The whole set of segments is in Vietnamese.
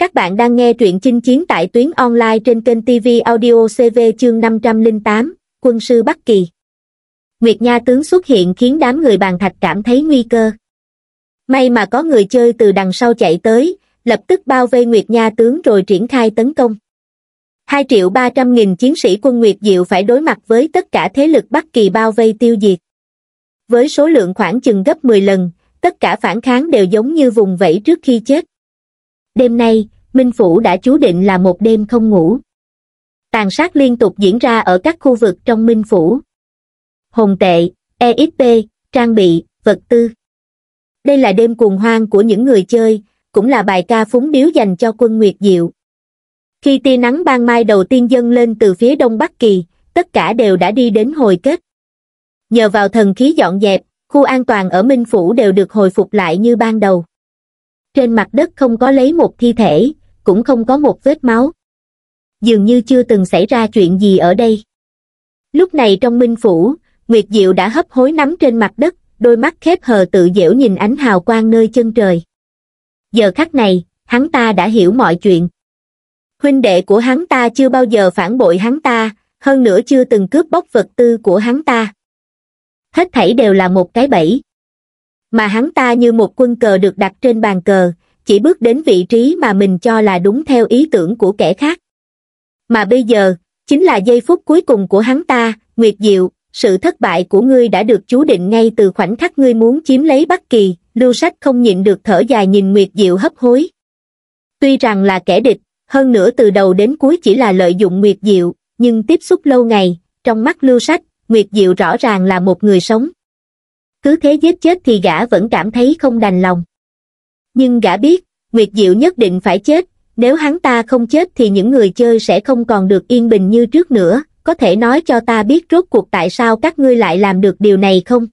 Các bạn đang nghe truyện chinh chiến tại tuyến online trên kênh TV Audio CV chương 508, Quân sư Bắc Kỳ. Nguyệt Nha tướng xuất hiện khiến đám người bàn thạch cảm thấy nguy cơ. May mà có người chơi từ đằng sau chạy tới, lập tức bao vây Nguyệt Nha tướng rồi triển khai tấn công. 2 triệu 300 nghìn chiến sĩ quân Nguyệt Diệu phải đối mặt với tất cả thế lực Bắc Kỳ bao vây tiêu diệt. Với số lượng khoảng chừng gấp 10 lần, tất cả phản kháng đều giống như vùng vẫy trước khi chết đêm nay, Minh Phủ đã chú định là một đêm không ngủ. Tàn sát liên tục diễn ra ở các khu vực trong Minh Phủ. Hồng tệ, EXP, trang bị, vật tư. Đây là đêm cuồng hoang của những người chơi, cũng là bài ca phúng điếu dành cho quân Nguyệt Diệu. Khi tia nắng ban mai đầu tiên dâng lên từ phía đông bắc kỳ, tất cả đều đã đi đến hồi kết. Nhờ vào thần khí dọn dẹp, khu an toàn ở Minh Phủ đều được hồi phục lại như ban đầu trên mặt đất không có lấy một thi thể cũng không có một vết máu dường như chưa từng xảy ra chuyện gì ở đây lúc này trong minh phủ nguyệt diệu đã hấp hối nắm trên mặt đất đôi mắt khép hờ tự dễu nhìn ánh hào quang nơi chân trời giờ khắc này hắn ta đã hiểu mọi chuyện huynh đệ của hắn ta chưa bao giờ phản bội hắn ta hơn nữa chưa từng cướp bóc vật tư của hắn ta hết thảy đều là một cái bẫy mà hắn ta như một quân cờ được đặt trên bàn cờ chỉ bước đến vị trí mà mình cho là đúng theo ý tưởng của kẻ khác mà bây giờ chính là giây phút cuối cùng của hắn ta nguyệt diệu sự thất bại của ngươi đã được chú định ngay từ khoảnh khắc ngươi muốn chiếm lấy bắc kỳ lưu sách không nhịn được thở dài nhìn nguyệt diệu hấp hối tuy rằng là kẻ địch hơn nữa từ đầu đến cuối chỉ là lợi dụng nguyệt diệu nhưng tiếp xúc lâu ngày trong mắt lưu sách nguyệt diệu rõ ràng là một người sống cứ thế giết chết thì gã vẫn cảm thấy không đành lòng nhưng gã biết nguyệt diệu nhất định phải chết nếu hắn ta không chết thì những người chơi sẽ không còn được yên bình như trước nữa có thể nói cho ta biết rốt cuộc tại sao các ngươi lại làm được điều này không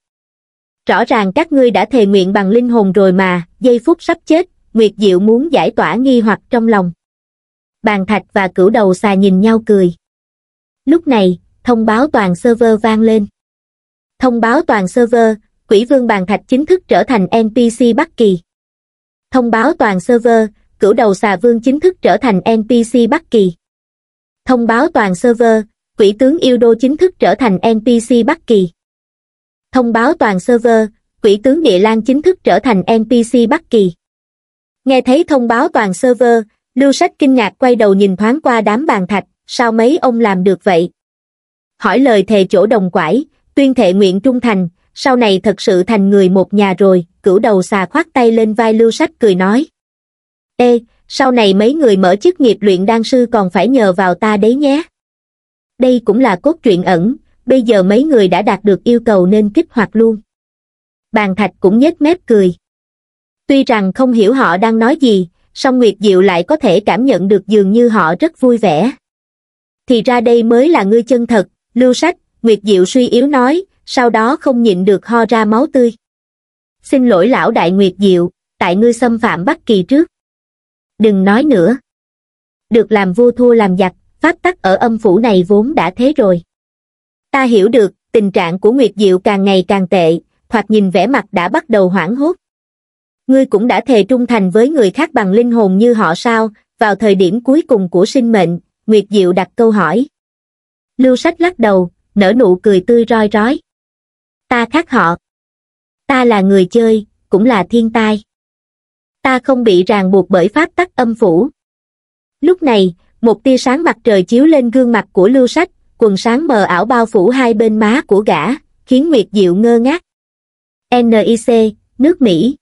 rõ ràng các ngươi đã thề nguyện bằng linh hồn rồi mà giây phút sắp chết nguyệt diệu muốn giải tỏa nghi hoặc trong lòng bàn thạch và cửu đầu xà nhìn nhau cười lúc này thông báo toàn server vang lên thông báo toàn server quỷ vương bàn thạch chính thức trở thành NPC Bắc Kỳ. Thông báo toàn server, cửu đầu xà vương chính thức trở thành NPC Bắc Kỳ. Thông báo toàn server, quỷ tướng yêu đô chính thức trở thành NPC Bắc Kỳ. Thông báo toàn server, quỷ tướng địa lan chính thức trở thành NPC Bắc Kỳ. Nghe thấy thông báo toàn server, Lưu Sách kinh ngạc quay đầu nhìn thoáng qua đám bàn thạch, sao mấy ông làm được vậy? Hỏi lời thề chỗ đồng quải, tuyên thệ nguyện trung thành, sau này thật sự thành người một nhà rồi, cửu đầu xà khoát tay lên vai lưu sách cười nói. Ê, sau này mấy người mở chức nghiệp luyện đan sư còn phải nhờ vào ta đấy nhé. Đây cũng là cốt truyện ẩn, bây giờ mấy người đã đạt được yêu cầu nên kích hoạt luôn. Bàn thạch cũng nhếch mép cười. Tuy rằng không hiểu họ đang nói gì, song Nguyệt Diệu lại có thể cảm nhận được dường như họ rất vui vẻ. Thì ra đây mới là ngươi chân thật, lưu sách, Nguyệt Diệu suy yếu nói, sau đó không nhịn được ho ra máu tươi. Xin lỗi lão đại nguyệt diệu, tại ngươi xâm phạm bất Kỳ trước. Đừng nói nữa. Được làm vua thua làm giặc, pháp tắc ở âm phủ này vốn đã thế rồi. Ta hiểu được, tình trạng của Nguyệt Diệu càng ngày càng tệ, thoạt nhìn vẻ mặt đã bắt đầu hoảng hốt. Ngươi cũng đã thề trung thành với người khác bằng linh hồn như họ sao, vào thời điểm cuối cùng của sinh mệnh, Nguyệt Diệu đặt câu hỏi. Lưu Sách lắc đầu, nở nụ cười tươi roi rói ta khác họ ta là người chơi cũng là thiên tai ta không bị ràng buộc bởi pháp tắc âm phủ lúc này một tia sáng mặt trời chiếu lên gương mặt của lưu sách quần sáng mờ ảo bao phủ hai bên má của gã khiến nguyệt diệu ngơ ngác nic nước mỹ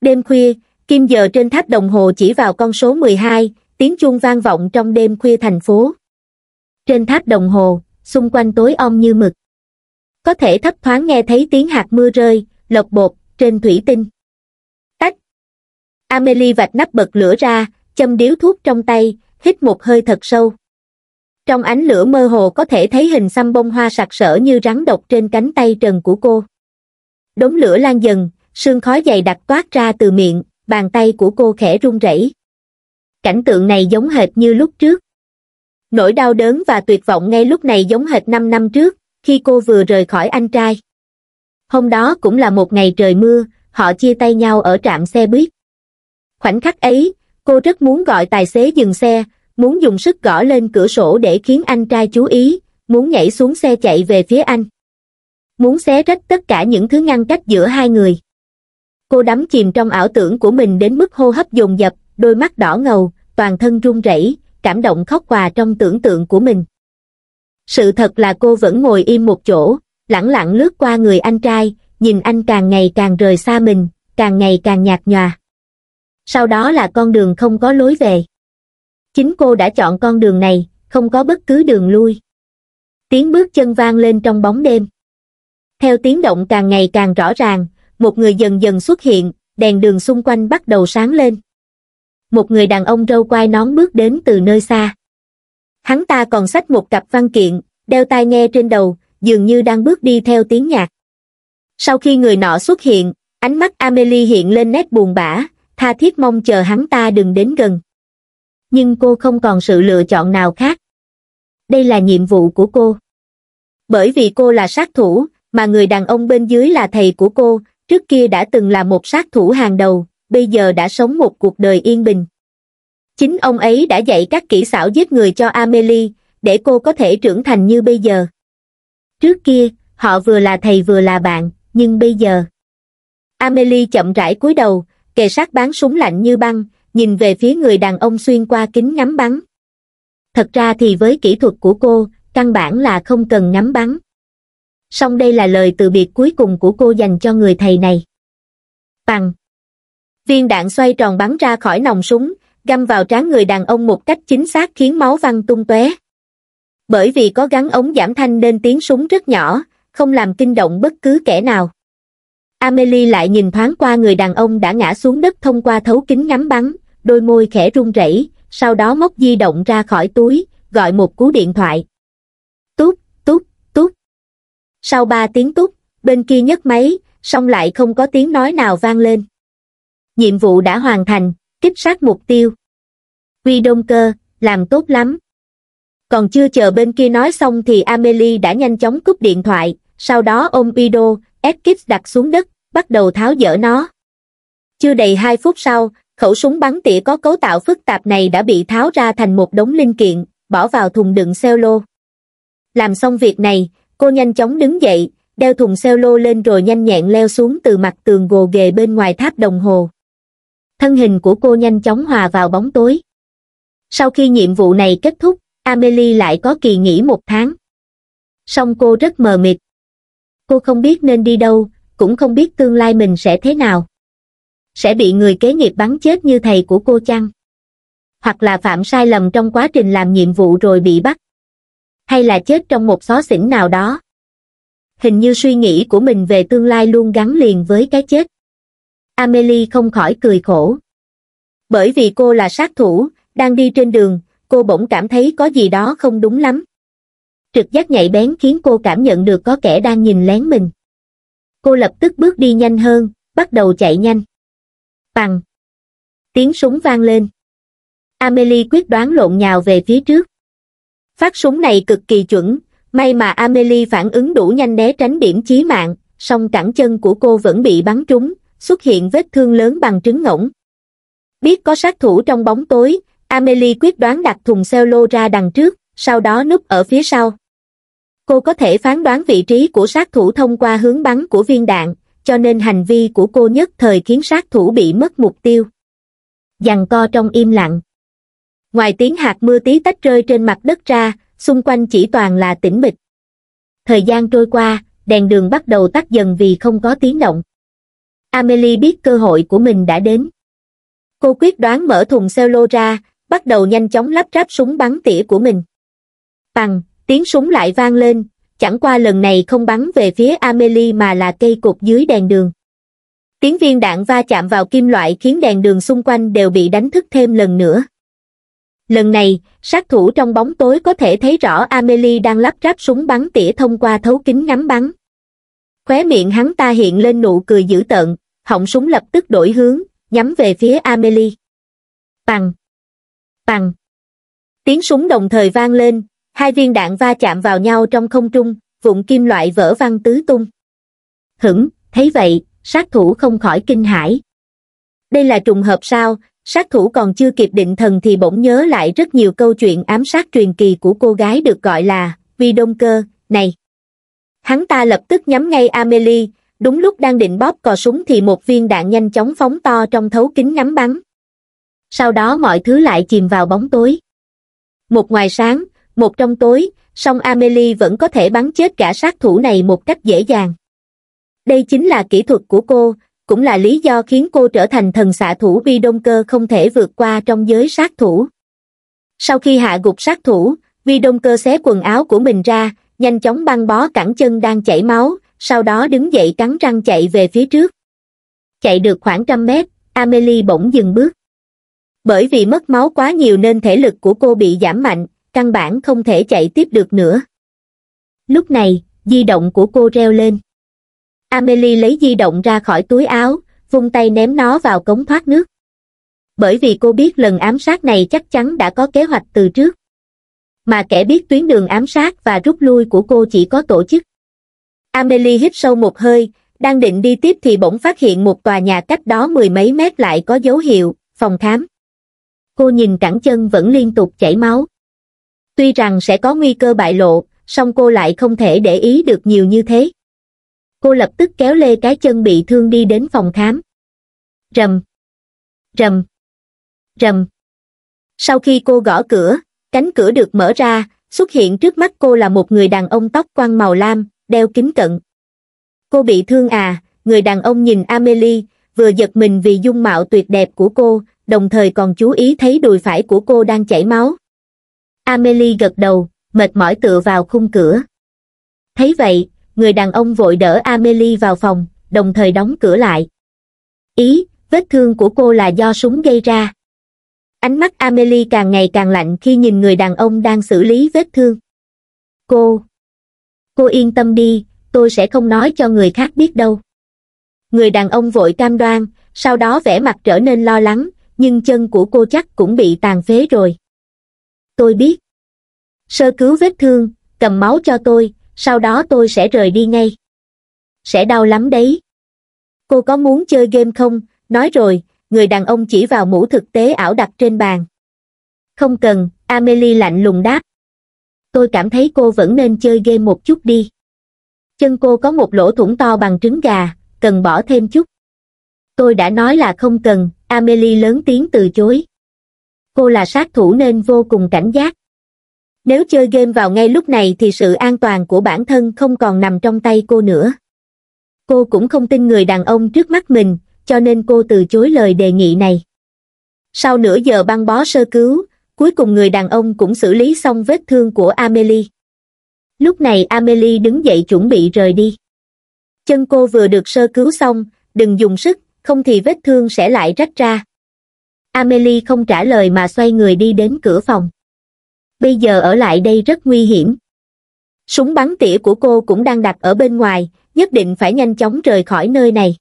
đêm khuya kim giờ trên tháp đồng hồ chỉ vào con số 12, tiếng chuông vang vọng trong đêm khuya thành phố trên tháp đồng hồ xung quanh tối om như mực có thể thấp thoáng nghe thấy tiếng hạt mưa rơi lọc bột trên thủy tinh tách amelie vạch nắp bật lửa ra châm điếu thuốc trong tay hít một hơi thật sâu trong ánh lửa mơ hồ có thể thấy hình xăm bông hoa sặc sỡ như rắn độc trên cánh tay trần của cô đống lửa lan dần sương khói dày đặc toát ra từ miệng bàn tay của cô khẽ run rẩy cảnh tượng này giống hệt như lúc trước nỗi đau đớn và tuyệt vọng ngay lúc này giống hệt năm năm trước khi cô vừa rời khỏi anh trai hôm đó cũng là một ngày trời mưa họ chia tay nhau ở trạm xe buýt khoảnh khắc ấy cô rất muốn gọi tài xế dừng xe muốn dùng sức gõ lên cửa sổ để khiến anh trai chú ý muốn nhảy xuống xe chạy về phía anh muốn xé rách tất cả những thứ ngăn cách giữa hai người cô đắm chìm trong ảo tưởng của mình đến mức hô hấp dồn dập đôi mắt đỏ ngầu toàn thân run rẩy cảm động khóc hòa trong tưởng tượng của mình sự thật là cô vẫn ngồi im một chỗ lẳng lặng lướt qua người anh trai nhìn anh càng ngày càng rời xa mình càng ngày càng nhạt nhòa sau đó là con đường không có lối về chính cô đã chọn con đường này không có bất cứ đường lui tiếng bước chân vang lên trong bóng đêm theo tiếng động càng ngày càng rõ ràng một người dần dần xuất hiện đèn đường xung quanh bắt đầu sáng lên một người đàn ông râu quai nón bước đến từ nơi xa hắn ta còn xách một cặp văn kiện đeo tai nghe trên đầu dường như đang bước đi theo tiếng nhạc sau khi người nọ xuất hiện ánh mắt amelie hiện lên nét buồn bã tha thiết mong chờ hắn ta đừng đến gần nhưng cô không còn sự lựa chọn nào khác đây là nhiệm vụ của cô bởi vì cô là sát thủ mà người đàn ông bên dưới là thầy của cô trước kia đã từng là một sát thủ hàng đầu bây giờ đã sống một cuộc đời yên bình Chính ông ấy đã dạy các kỹ xảo giết người cho Amelie, để cô có thể trưởng thành như bây giờ. Trước kia, họ vừa là thầy vừa là bạn, nhưng bây giờ... Amelie chậm rãi cúi đầu, kề sát bán súng lạnh như băng, nhìn về phía người đàn ông xuyên qua kính ngắm bắn. Thật ra thì với kỹ thuật của cô, căn bản là không cần ngắm bắn. Song đây là lời từ biệt cuối cùng của cô dành cho người thầy này. Bằng. Viên đạn xoay tròn bắn ra khỏi nòng súng, găm vào trán người đàn ông một cách chính xác khiến máu văng tung tóe bởi vì có gắn ống giảm thanh nên tiếng súng rất nhỏ không làm kinh động bất cứ kẻ nào amelie lại nhìn thoáng qua người đàn ông đã ngã xuống đất thông qua thấu kính ngắm bắn đôi môi khẽ run rẩy sau đó móc di động ra khỏi túi gọi một cú điện thoại tút tút tút sau ba tiếng tút bên kia nhấc máy song lại không có tiếng nói nào vang lên nhiệm vụ đã hoàn thành kích sát mục tiêu. Quy Đông Cơ, làm tốt lắm. Còn chưa chờ bên kia nói xong thì Amelie đã nhanh chóng cúp điện thoại, sau đó ôm ép kíp đặt xuống đất, bắt đầu tháo dỡ nó. Chưa đầy 2 phút sau, khẩu súng bắn tỉa có cấu tạo phức tạp này đã bị tháo ra thành một đống linh kiện, bỏ vào thùng đựng xeo lô. Làm xong việc này, cô nhanh chóng đứng dậy, đeo thùng xeo lô lên rồi nhanh nhẹn leo xuống từ mặt tường gồ ghề bên ngoài tháp đồng hồ thân hình của cô nhanh chóng hòa vào bóng tối. Sau khi nhiệm vụ này kết thúc, Amelie lại có kỳ nghỉ một tháng. Song cô rất mờ mịt. Cô không biết nên đi đâu, cũng không biết tương lai mình sẽ thế nào. Sẽ bị người kế nghiệp bắn chết như thầy của cô chăng? Hoặc là phạm sai lầm trong quá trình làm nhiệm vụ rồi bị bắt? Hay là chết trong một xó xỉnh nào đó? Hình như suy nghĩ của mình về tương lai luôn gắn liền với cái chết. Amelie không khỏi cười khổ. Bởi vì cô là sát thủ, đang đi trên đường, cô bỗng cảm thấy có gì đó không đúng lắm. Trực giác nhạy bén khiến cô cảm nhận được có kẻ đang nhìn lén mình. Cô lập tức bước đi nhanh hơn, bắt đầu chạy nhanh. Bằng. Tiếng súng vang lên. Amelie quyết đoán lộn nhào về phía trước. Phát súng này cực kỳ chuẩn, may mà Amelie phản ứng đủ nhanh né tránh điểm chí mạng, song cẳng chân của cô vẫn bị bắn trúng, xuất hiện vết thương lớn bằng trứng ngỗng. Biết có sát thủ trong bóng tối, Amelie quyết đoán đặt thùng xeo lô ra đằng trước, sau đó núp ở phía sau. Cô có thể phán đoán vị trí của sát thủ thông qua hướng bắn của viên đạn, cho nên hành vi của cô nhất thời khiến sát thủ bị mất mục tiêu. Dằn co trong im lặng. Ngoài tiếng hạt mưa tí tách rơi trên mặt đất ra, xung quanh chỉ toàn là tĩnh mịch. Thời gian trôi qua, đèn đường bắt đầu tắt dần vì không có tiếng động. Amelie biết cơ hội của mình đã đến. Cô quyết đoán mở thùng xeo ra, bắt đầu nhanh chóng lắp ráp súng bắn tỉa của mình. Bằng, tiếng súng lại vang lên, chẳng qua lần này không bắn về phía Amelie mà là cây cột dưới đèn đường. Tiếng viên đạn va chạm vào kim loại khiến đèn đường xung quanh đều bị đánh thức thêm lần nữa. Lần này, sát thủ trong bóng tối có thể thấy rõ Amelie đang lắp ráp súng bắn tỉa thông qua thấu kính ngắm bắn. Khóe miệng hắn ta hiện lên nụ cười dữ tợn, họng súng lập tức đổi hướng, nhắm về phía Amelie. Bằng! Bằng! Tiếng súng đồng thời vang lên, hai viên đạn va chạm vào nhau trong không trung, vụn kim loại vỡ văng tứ tung. Hửng, thấy vậy, sát thủ không khỏi kinh hãi. Đây là trùng hợp sao, sát thủ còn chưa kịp định thần thì bỗng nhớ lại rất nhiều câu chuyện ám sát truyền kỳ của cô gái được gọi là Vi Đông Cơ, này hắn ta lập tức nhắm ngay amelie đúng lúc đang định bóp cò súng thì một viên đạn nhanh chóng phóng to trong thấu kính ngắm bắn sau đó mọi thứ lại chìm vào bóng tối một ngoài sáng một trong tối song amelie vẫn có thể bắn chết cả sát thủ này một cách dễ dàng đây chính là kỹ thuật của cô cũng là lý do khiến cô trở thành thần xạ thủ bi đông cơ không thể vượt qua trong giới sát thủ sau khi hạ gục sát thủ vi đông cơ xé quần áo của mình ra nhanh chóng băng bó cẳng chân đang chảy máu sau đó đứng dậy cắn răng chạy về phía trước chạy được khoảng trăm mét amelie bỗng dừng bước bởi vì mất máu quá nhiều nên thể lực của cô bị giảm mạnh căn bản không thể chạy tiếp được nữa lúc này di động của cô reo lên amelie lấy di động ra khỏi túi áo vung tay ném nó vào cống thoát nước bởi vì cô biết lần ám sát này chắc chắn đã có kế hoạch từ trước mà kẻ biết tuyến đường ám sát và rút lui của cô chỉ có tổ chức. Amelie hít sâu một hơi, đang định đi tiếp thì bỗng phát hiện một tòa nhà cách đó mười mấy mét lại có dấu hiệu, phòng khám. Cô nhìn cẳng chân vẫn liên tục chảy máu. Tuy rằng sẽ có nguy cơ bại lộ, song cô lại không thể để ý được nhiều như thế. Cô lập tức kéo lê cái chân bị thương đi đến phòng khám. Rầm, rầm, rầm. Sau khi cô gõ cửa, Cánh cửa được mở ra, xuất hiện trước mắt cô là một người đàn ông tóc quăn màu lam, đeo kính cận. Cô bị thương à, người đàn ông nhìn Amelie, vừa giật mình vì dung mạo tuyệt đẹp của cô, đồng thời còn chú ý thấy đùi phải của cô đang chảy máu. Amelie gật đầu, mệt mỏi tựa vào khung cửa. Thấy vậy, người đàn ông vội đỡ Amelie vào phòng, đồng thời đóng cửa lại. Ý, vết thương của cô là do súng gây ra. Ánh mắt Amelie càng ngày càng lạnh khi nhìn người đàn ông đang xử lý vết thương. Cô! Cô yên tâm đi, tôi sẽ không nói cho người khác biết đâu. Người đàn ông vội cam đoan, sau đó vẻ mặt trở nên lo lắng, nhưng chân của cô chắc cũng bị tàn phế rồi. Tôi biết. Sơ cứu vết thương, cầm máu cho tôi, sau đó tôi sẽ rời đi ngay. Sẽ đau lắm đấy. Cô có muốn chơi game không? Nói rồi, người đàn ông chỉ vào mũ thực tế ảo đặt trên bàn. Không cần, Amelie lạnh lùng đáp. Tôi cảm thấy cô vẫn nên chơi game một chút đi. Chân cô có một lỗ thủng to bằng trứng gà, cần bỏ thêm chút. Tôi đã nói là không cần, Amelie lớn tiếng từ chối. Cô là sát thủ nên vô cùng cảnh giác. Nếu chơi game vào ngay lúc này thì sự an toàn của bản thân không còn nằm trong tay cô nữa. Cô cũng không tin người đàn ông trước mắt mình, cho nên cô từ chối lời đề nghị này. Sau nửa giờ băng bó sơ cứu, cuối cùng người đàn ông cũng xử lý xong vết thương của Amelie. Lúc này Amelie đứng dậy chuẩn bị rời đi. Chân cô vừa được sơ cứu xong, đừng dùng sức, không thì vết thương sẽ lại rách ra. Amelie không trả lời mà xoay người đi đến cửa phòng. Bây giờ ở lại đây rất nguy hiểm. Súng bắn tỉa của cô cũng đang đặt ở bên ngoài, nhất định phải nhanh chóng rời khỏi nơi này.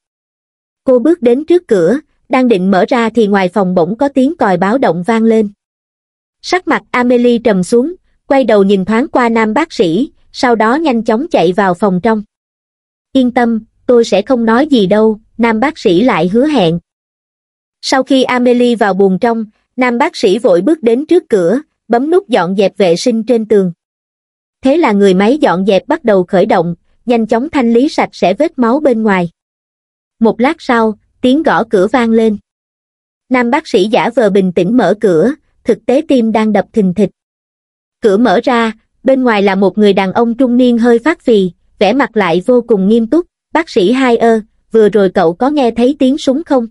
Cô bước đến trước cửa, đang định mở ra thì ngoài phòng bỗng có tiếng còi báo động vang lên. Sắc mặt Amelie trầm xuống, quay đầu nhìn thoáng qua nam bác sĩ, sau đó nhanh chóng chạy vào phòng trong. Yên tâm, tôi sẽ không nói gì đâu, nam bác sĩ lại hứa hẹn. Sau khi Amelie vào buồng trong, nam bác sĩ vội bước đến trước cửa, bấm nút dọn dẹp vệ sinh trên tường. Thế là người máy dọn dẹp bắt đầu khởi động, nhanh chóng thanh lý sạch sẽ vết máu bên ngoài một lát sau tiếng gõ cửa vang lên nam bác sĩ giả vờ bình tĩnh mở cửa thực tế tim đang đập thình thịch cửa mở ra bên ngoài là một người đàn ông trung niên hơi phát phì vẻ mặt lại vô cùng nghiêm túc bác sĩ hai ơ vừa rồi cậu có nghe thấy tiếng súng không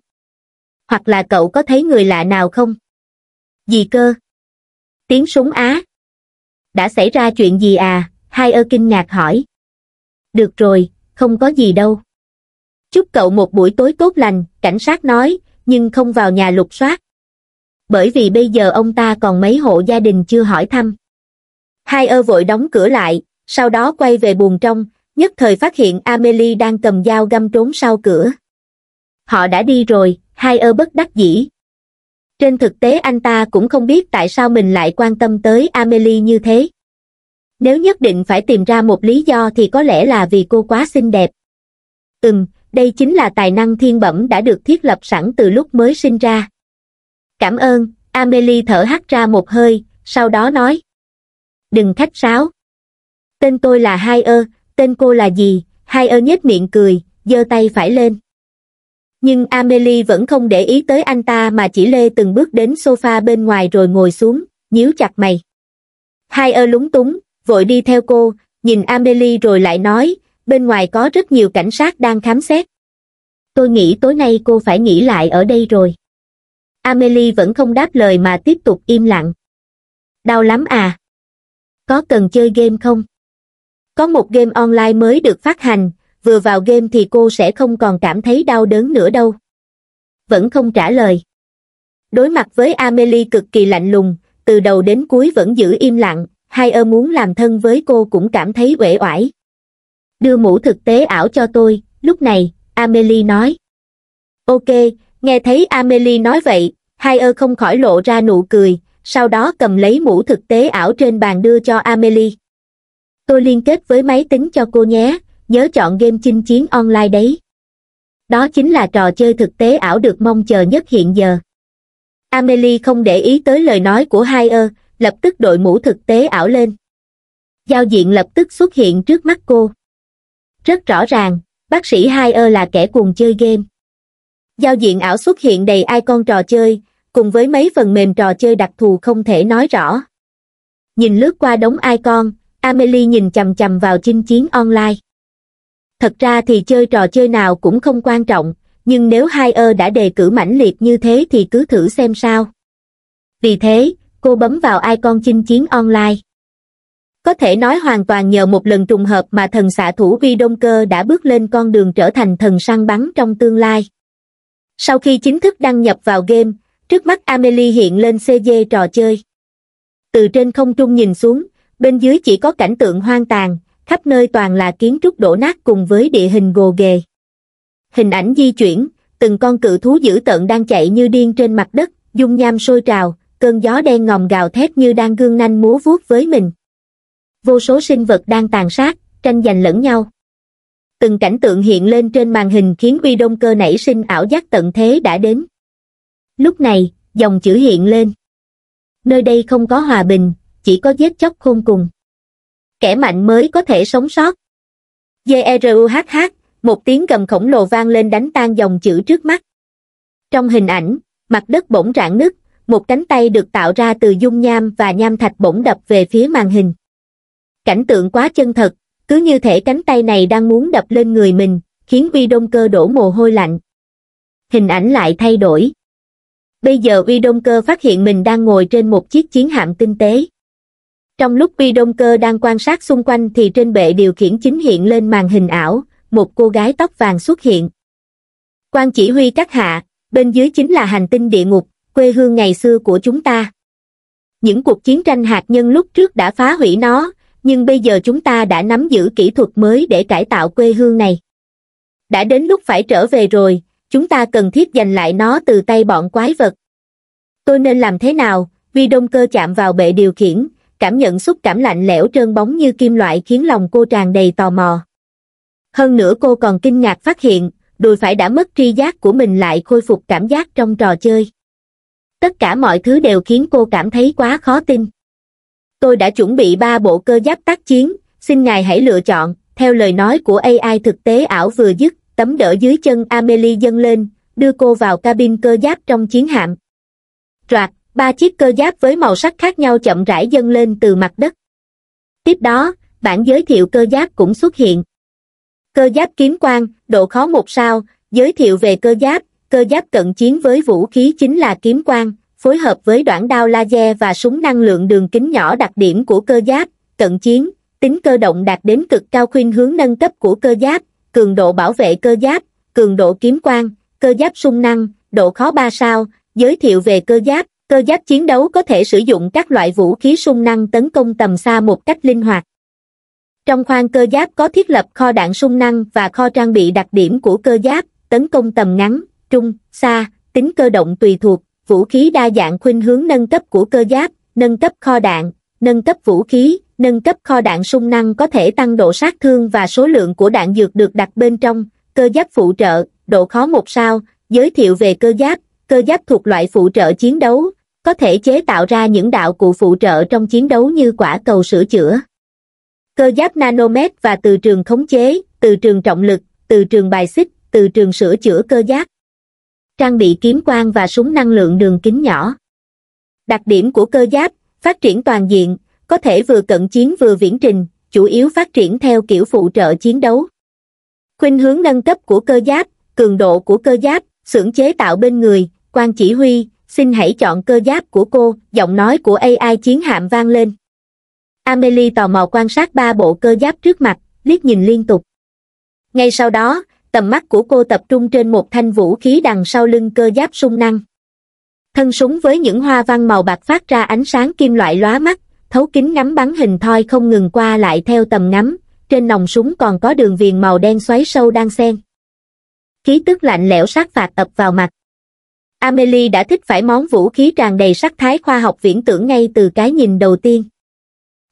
hoặc là cậu có thấy người lạ nào không gì cơ tiếng súng á đã xảy ra chuyện gì à hai ơ kinh ngạc hỏi được rồi không có gì đâu Chúc cậu một buổi tối tốt lành, cảnh sát nói, nhưng không vào nhà lục soát. Bởi vì bây giờ ông ta còn mấy hộ gia đình chưa hỏi thăm. Hai ơ vội đóng cửa lại, sau đó quay về buồng trong, nhất thời phát hiện Amelie đang cầm dao găm trốn sau cửa. Họ đã đi rồi, hai ơ bất đắc dĩ. Trên thực tế anh ta cũng không biết tại sao mình lại quan tâm tới Amelie như thế. Nếu nhất định phải tìm ra một lý do thì có lẽ là vì cô quá xinh đẹp. Ừm, đây chính là tài năng thiên bẩm đã được thiết lập sẵn từ lúc mới sinh ra cảm ơn amelie thở hắt ra một hơi sau đó nói đừng khách sáo tên tôi là hai ơ tên cô là gì hai ơ nhếch miệng cười giơ tay phải lên nhưng amelie vẫn không để ý tới anh ta mà chỉ lê từng bước đến sofa bên ngoài rồi ngồi xuống nhíu chặt mày hai ơ lúng túng vội đi theo cô nhìn amelie rồi lại nói bên ngoài có rất nhiều cảnh sát đang khám xét. Tôi nghĩ tối nay cô phải nghỉ lại ở đây rồi. Amelie vẫn không đáp lời mà tiếp tục im lặng. Đau lắm à? Có cần chơi game không? Có một game online mới được phát hành, vừa vào game thì cô sẽ không còn cảm thấy đau đớn nữa đâu. Vẫn không trả lời. Đối mặt với Amelie cực kỳ lạnh lùng, từ đầu đến cuối vẫn giữ im lặng, hai ơ muốn làm thân với cô cũng cảm thấy uể oải đưa mũ thực tế ảo cho tôi lúc này amelie nói ok nghe thấy amelie nói vậy hai ơ không khỏi lộ ra nụ cười sau đó cầm lấy mũ thực tế ảo trên bàn đưa cho amelie tôi liên kết với máy tính cho cô nhé nhớ chọn game chinh chiến online đấy đó chính là trò chơi thực tế ảo được mong chờ nhất hiện giờ amelie không để ý tới lời nói của hai ơ lập tức đội mũ thực tế ảo lên giao diện lập tức xuất hiện trước mắt cô rất rõ ràng bác sĩ hai ơ là kẻ cuồng chơi game giao diện ảo xuất hiện đầy icon trò chơi cùng với mấy phần mềm trò chơi đặc thù không thể nói rõ nhìn lướt qua đống icon amelie nhìn chằm chằm vào chinh chiến online thật ra thì chơi trò chơi nào cũng không quan trọng nhưng nếu hai ơ đã đề cử mãnh liệt như thế thì cứ thử xem sao vì thế cô bấm vào icon chinh chiến online có thể nói hoàn toàn nhờ một lần trùng hợp mà thần xạ thủ Vi Đông Cơ đã bước lên con đường trở thành thần săn bắn trong tương lai. Sau khi chính thức đăng nhập vào game, trước mắt Amelie hiện lên CG trò chơi. Từ trên không trung nhìn xuống, bên dưới chỉ có cảnh tượng hoang tàn, khắp nơi toàn là kiến trúc đổ nát cùng với địa hình gồ ghề. Hình ảnh di chuyển, từng con cự thú dữ tợn đang chạy như điên trên mặt đất, dung nham sôi trào, cơn gió đen ngòm gào thét như đang gương nanh múa vuốt với mình vô số sinh vật đang tàn sát tranh giành lẫn nhau từng cảnh tượng hiện lên trên màn hình khiến quy đông cơ nảy sinh ảo giác tận thế đã đến lúc này dòng chữ hiện lên nơi đây không có hòa bình chỉ có giết chóc khôn cùng kẻ mạnh mới có thể sống sót jeruhh một tiếng gầm khổng lồ vang lên đánh tan dòng chữ trước mắt trong hình ảnh mặt đất bỗng rạn nứt một cánh tay được tạo ra từ dung nham và nham thạch bỗng đập về phía màn hình cảnh tượng quá chân thật, cứ như thể cánh tay này đang muốn đập lên người mình, khiến uy đông cơ đổ mồ hôi lạnh. Hình ảnh lại thay đổi. Bây giờ uy đông cơ phát hiện mình đang ngồi trên một chiếc chiến hạm tinh tế. Trong lúc uy đông cơ đang quan sát xung quanh thì trên bệ điều khiển chính hiện lên màn hình ảo, một cô gái tóc vàng xuất hiện. Quan chỉ huy các hạ, bên dưới chính là hành tinh địa ngục, quê hương ngày xưa của chúng ta. Những cuộc chiến tranh hạt nhân lúc trước đã phá hủy nó, nhưng bây giờ chúng ta đã nắm giữ kỹ thuật mới để cải tạo quê hương này. Đã đến lúc phải trở về rồi, chúng ta cần thiết giành lại nó từ tay bọn quái vật. Tôi nên làm thế nào? Vi đông cơ chạm vào bệ điều khiển, cảm nhận xúc cảm lạnh lẽo trơn bóng như kim loại khiến lòng cô tràn đầy tò mò. Hơn nữa cô còn kinh ngạc phát hiện, đùi phải đã mất tri giác của mình lại khôi phục cảm giác trong trò chơi. Tất cả mọi thứ đều khiến cô cảm thấy quá khó tin tôi đã chuẩn bị ba bộ cơ giáp tác chiến xin ngài hãy lựa chọn theo lời nói của ai thực tế ảo vừa dứt tấm đỡ dưới chân amelie dâng lên đưa cô vào cabin cơ giáp trong chiến hạm rạc ba chiếc cơ giáp với màu sắc khác nhau chậm rãi dâng lên từ mặt đất tiếp đó bản giới thiệu cơ giáp cũng xuất hiện cơ giáp kiếm quang độ khó một sao giới thiệu về cơ giáp cơ giáp cận chiến với vũ khí chính là kiếm quang phối hợp với đoạn đao laser và súng năng lượng đường kính nhỏ đặc điểm của cơ giáp, cận chiến, tính cơ động đạt đến cực cao khuyên hướng nâng cấp của cơ giáp, cường độ bảo vệ cơ giáp, cường độ kiếm quan, cơ giáp sung năng, độ khó 3 sao, giới thiệu về cơ giáp, cơ giáp chiến đấu có thể sử dụng các loại vũ khí sung năng tấn công tầm xa một cách linh hoạt. Trong khoang cơ giáp có thiết lập kho đạn sung năng và kho trang bị đặc điểm của cơ giáp, tấn công tầm ngắn, trung, xa, tính cơ động tùy thuộc, vũ khí đa dạng khuynh hướng nâng cấp của cơ giáp, nâng cấp kho đạn, nâng cấp vũ khí, nâng cấp kho đạn sung năng có thể tăng độ sát thương và số lượng của đạn dược được đặt bên trong, cơ giáp phụ trợ, độ khó một sao, giới thiệu về cơ giáp, cơ giáp thuộc loại phụ trợ chiến đấu, có thể chế tạo ra những đạo cụ phụ trợ trong chiến đấu như quả cầu sửa chữa. Cơ giáp nanomet và từ trường khống chế, từ trường trọng lực, từ trường bài xích, từ trường sửa chữa cơ giáp trang bị kiếm quang và súng năng lượng đường kính nhỏ. Đặc điểm của cơ giáp, phát triển toàn diện, có thể vừa cận chiến vừa viễn trình, chủ yếu phát triển theo kiểu phụ trợ chiến đấu. Khuynh hướng nâng cấp của cơ giáp, cường độ của cơ giáp, xưởng chế tạo bên người, quan chỉ huy, xin hãy chọn cơ giáp của cô, giọng nói của AI chiến hạm vang lên. Amelie tò mò quan sát ba bộ cơ giáp trước mặt, liếc nhìn liên tục. Ngay sau đó, tầm mắt của cô tập trung trên một thanh vũ khí đằng sau lưng cơ giáp sung năng. Thân súng với những hoa văn màu bạc phát ra ánh sáng kim loại lóa mắt, thấu kính ngắm bắn hình thoi không ngừng qua lại theo tầm ngắm, trên nòng súng còn có đường viền màu đen xoáy sâu đang xen. Khí tức lạnh lẽo sát phạt ập vào mặt. Amelie đã thích phải món vũ khí tràn đầy sắc thái khoa học viễn tưởng ngay từ cái nhìn đầu tiên.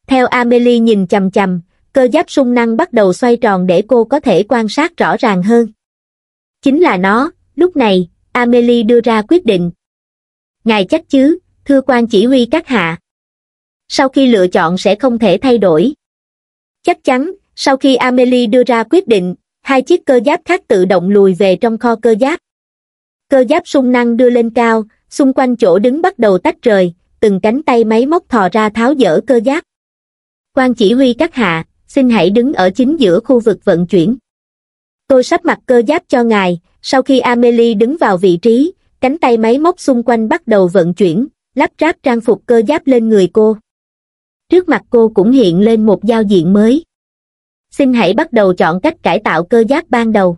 Theo Amelie nhìn chầm chầm, cơ giáp sung năng bắt đầu xoay tròn để cô có thể quan sát rõ ràng hơn. Chính là nó, lúc này, Amelie đưa ra quyết định. Ngài chắc chứ, thưa quan chỉ huy các hạ. Sau khi lựa chọn sẽ không thể thay đổi. Chắc chắn, sau khi Amelie đưa ra quyết định, hai chiếc cơ giáp khác tự động lùi về trong kho cơ giáp. Cơ giáp sung năng đưa lên cao, xung quanh chỗ đứng bắt đầu tách rời, từng cánh tay máy móc thò ra tháo dỡ cơ giáp. Quan chỉ huy các hạ, xin hãy đứng ở chính giữa khu vực vận chuyển. Tôi sắp mặt cơ giáp cho ngài, sau khi Amelie đứng vào vị trí, cánh tay máy móc xung quanh bắt đầu vận chuyển, lắp ráp trang phục cơ giáp lên người cô. Trước mặt cô cũng hiện lên một giao diện mới. Xin hãy bắt đầu chọn cách cải tạo cơ giáp ban đầu.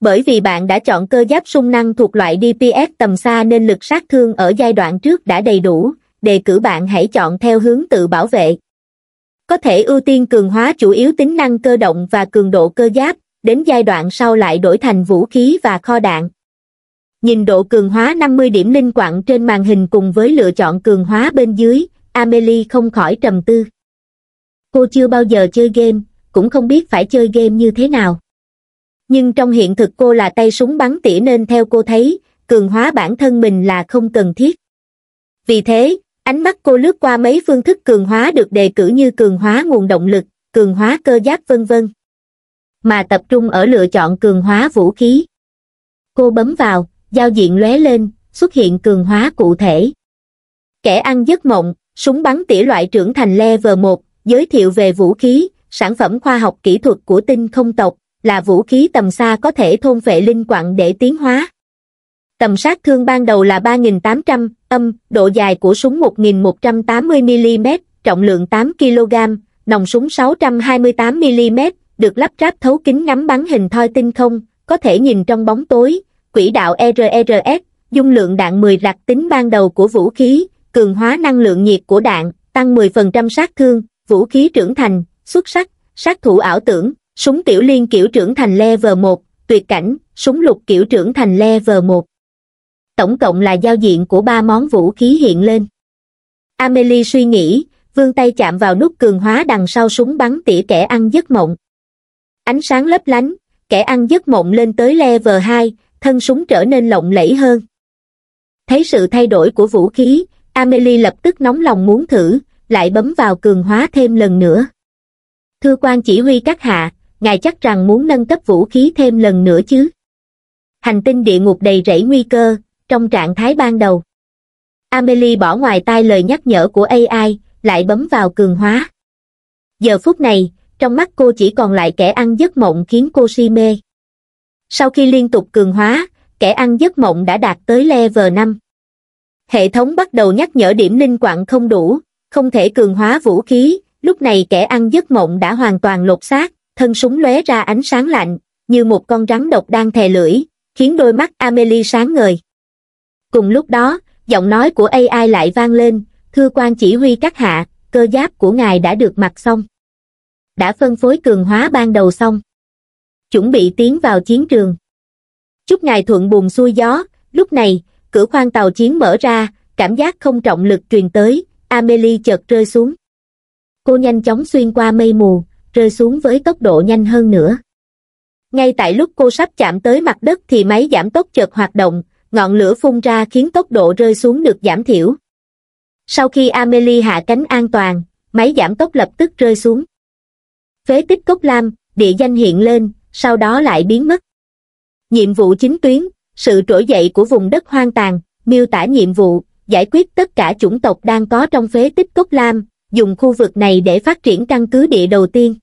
Bởi vì bạn đã chọn cơ giáp sung năng thuộc loại DPS tầm xa nên lực sát thương ở giai đoạn trước đã đầy đủ, đề cử bạn hãy chọn theo hướng tự bảo vệ có thể ưu tiên cường hóa chủ yếu tính năng cơ động và cường độ cơ giáp, đến giai đoạn sau lại đổi thành vũ khí và kho đạn. Nhìn độ cường hóa 50 điểm linh quạng trên màn hình cùng với lựa chọn cường hóa bên dưới, Amelie không khỏi trầm tư. Cô chưa bao giờ chơi game, cũng không biết phải chơi game như thế nào. Nhưng trong hiện thực cô là tay súng bắn tỉa nên theo cô thấy, cường hóa bản thân mình là không cần thiết. Vì thế, ánh mắt cô lướt qua mấy phương thức cường hóa được đề cử như cường hóa nguồn động lực cường hóa cơ giáp vân vân mà tập trung ở lựa chọn cường hóa vũ khí cô bấm vào giao diện lóe lên xuất hiện cường hóa cụ thể kẻ ăn giấc mộng súng bắn tỉa loại trưởng thành level một giới thiệu về vũ khí sản phẩm khoa học kỹ thuật của tinh không tộc là vũ khí tầm xa có thể thôn vệ linh quặng để tiến hóa tầm sát thương ban đầu là 3.800 âm, độ dài của súng 1.180mm, trọng lượng 8kg, nòng súng 628mm, được lắp ráp thấu kính ngắm bắn hình thoi tinh không, có thể nhìn trong bóng tối, quỹ đạo e RRS, e dung lượng đạn 10 đặc tính ban đầu của vũ khí, cường hóa năng lượng nhiệt của đạn, tăng 10% sát thương, vũ khí trưởng thành, xuất sắc, sát thủ ảo tưởng, súng tiểu liên kiểu trưởng thành level 1, tuyệt cảnh, súng lục kiểu trưởng thành level 1, tổng cộng là giao diện của ba món vũ khí hiện lên. Amelie suy nghĩ, vươn tay chạm vào nút cường hóa đằng sau súng bắn tỉa kẻ ăn giấc mộng. Ánh sáng lấp lánh, kẻ ăn giấc mộng lên tới level 2, thân súng trở nên lộng lẫy hơn. Thấy sự thay đổi của vũ khí, Amelie lập tức nóng lòng muốn thử, lại bấm vào cường hóa thêm lần nữa. Thưa quan chỉ huy các hạ, ngài chắc rằng muốn nâng cấp vũ khí thêm lần nữa chứ. Hành tinh địa ngục đầy rẫy nguy cơ, trong trạng thái ban đầu. Amelie bỏ ngoài tai lời nhắc nhở của AI, lại bấm vào cường hóa. Giờ phút này, trong mắt cô chỉ còn lại kẻ ăn giấc mộng khiến cô si mê. Sau khi liên tục cường hóa, kẻ ăn giấc mộng đã đạt tới level 5. Hệ thống bắt đầu nhắc nhở điểm linh quạng không đủ, không thể cường hóa vũ khí, lúc này kẻ ăn giấc mộng đã hoàn toàn lột xác, thân súng lóe ra ánh sáng lạnh, như một con rắn độc đang thè lưỡi, khiến đôi mắt Amelie sáng ngời cùng lúc đó giọng nói của ai lại vang lên thư quan chỉ huy các hạ cơ giáp của ngài đã được mặc xong đã phân phối cường hóa ban đầu xong chuẩn bị tiến vào chiến trường chúc ngài thuận buồn xuôi gió lúc này cửa khoang tàu chiến mở ra cảm giác không trọng lực truyền tới amelie chợt rơi xuống cô nhanh chóng xuyên qua mây mù rơi xuống với tốc độ nhanh hơn nữa ngay tại lúc cô sắp chạm tới mặt đất thì máy giảm tốc chợt hoạt động ngọn lửa phun ra khiến tốc độ rơi xuống được giảm thiểu. Sau khi Amelie hạ cánh an toàn, máy giảm tốc lập tức rơi xuống. Phế tích cốc lam, địa danh hiện lên, sau đó lại biến mất. Nhiệm vụ chính tuyến, sự trỗi dậy của vùng đất hoang tàn, miêu tả nhiệm vụ, giải quyết tất cả chủng tộc đang có trong phế tích cốc lam, dùng khu vực này để phát triển căn cứ địa đầu tiên.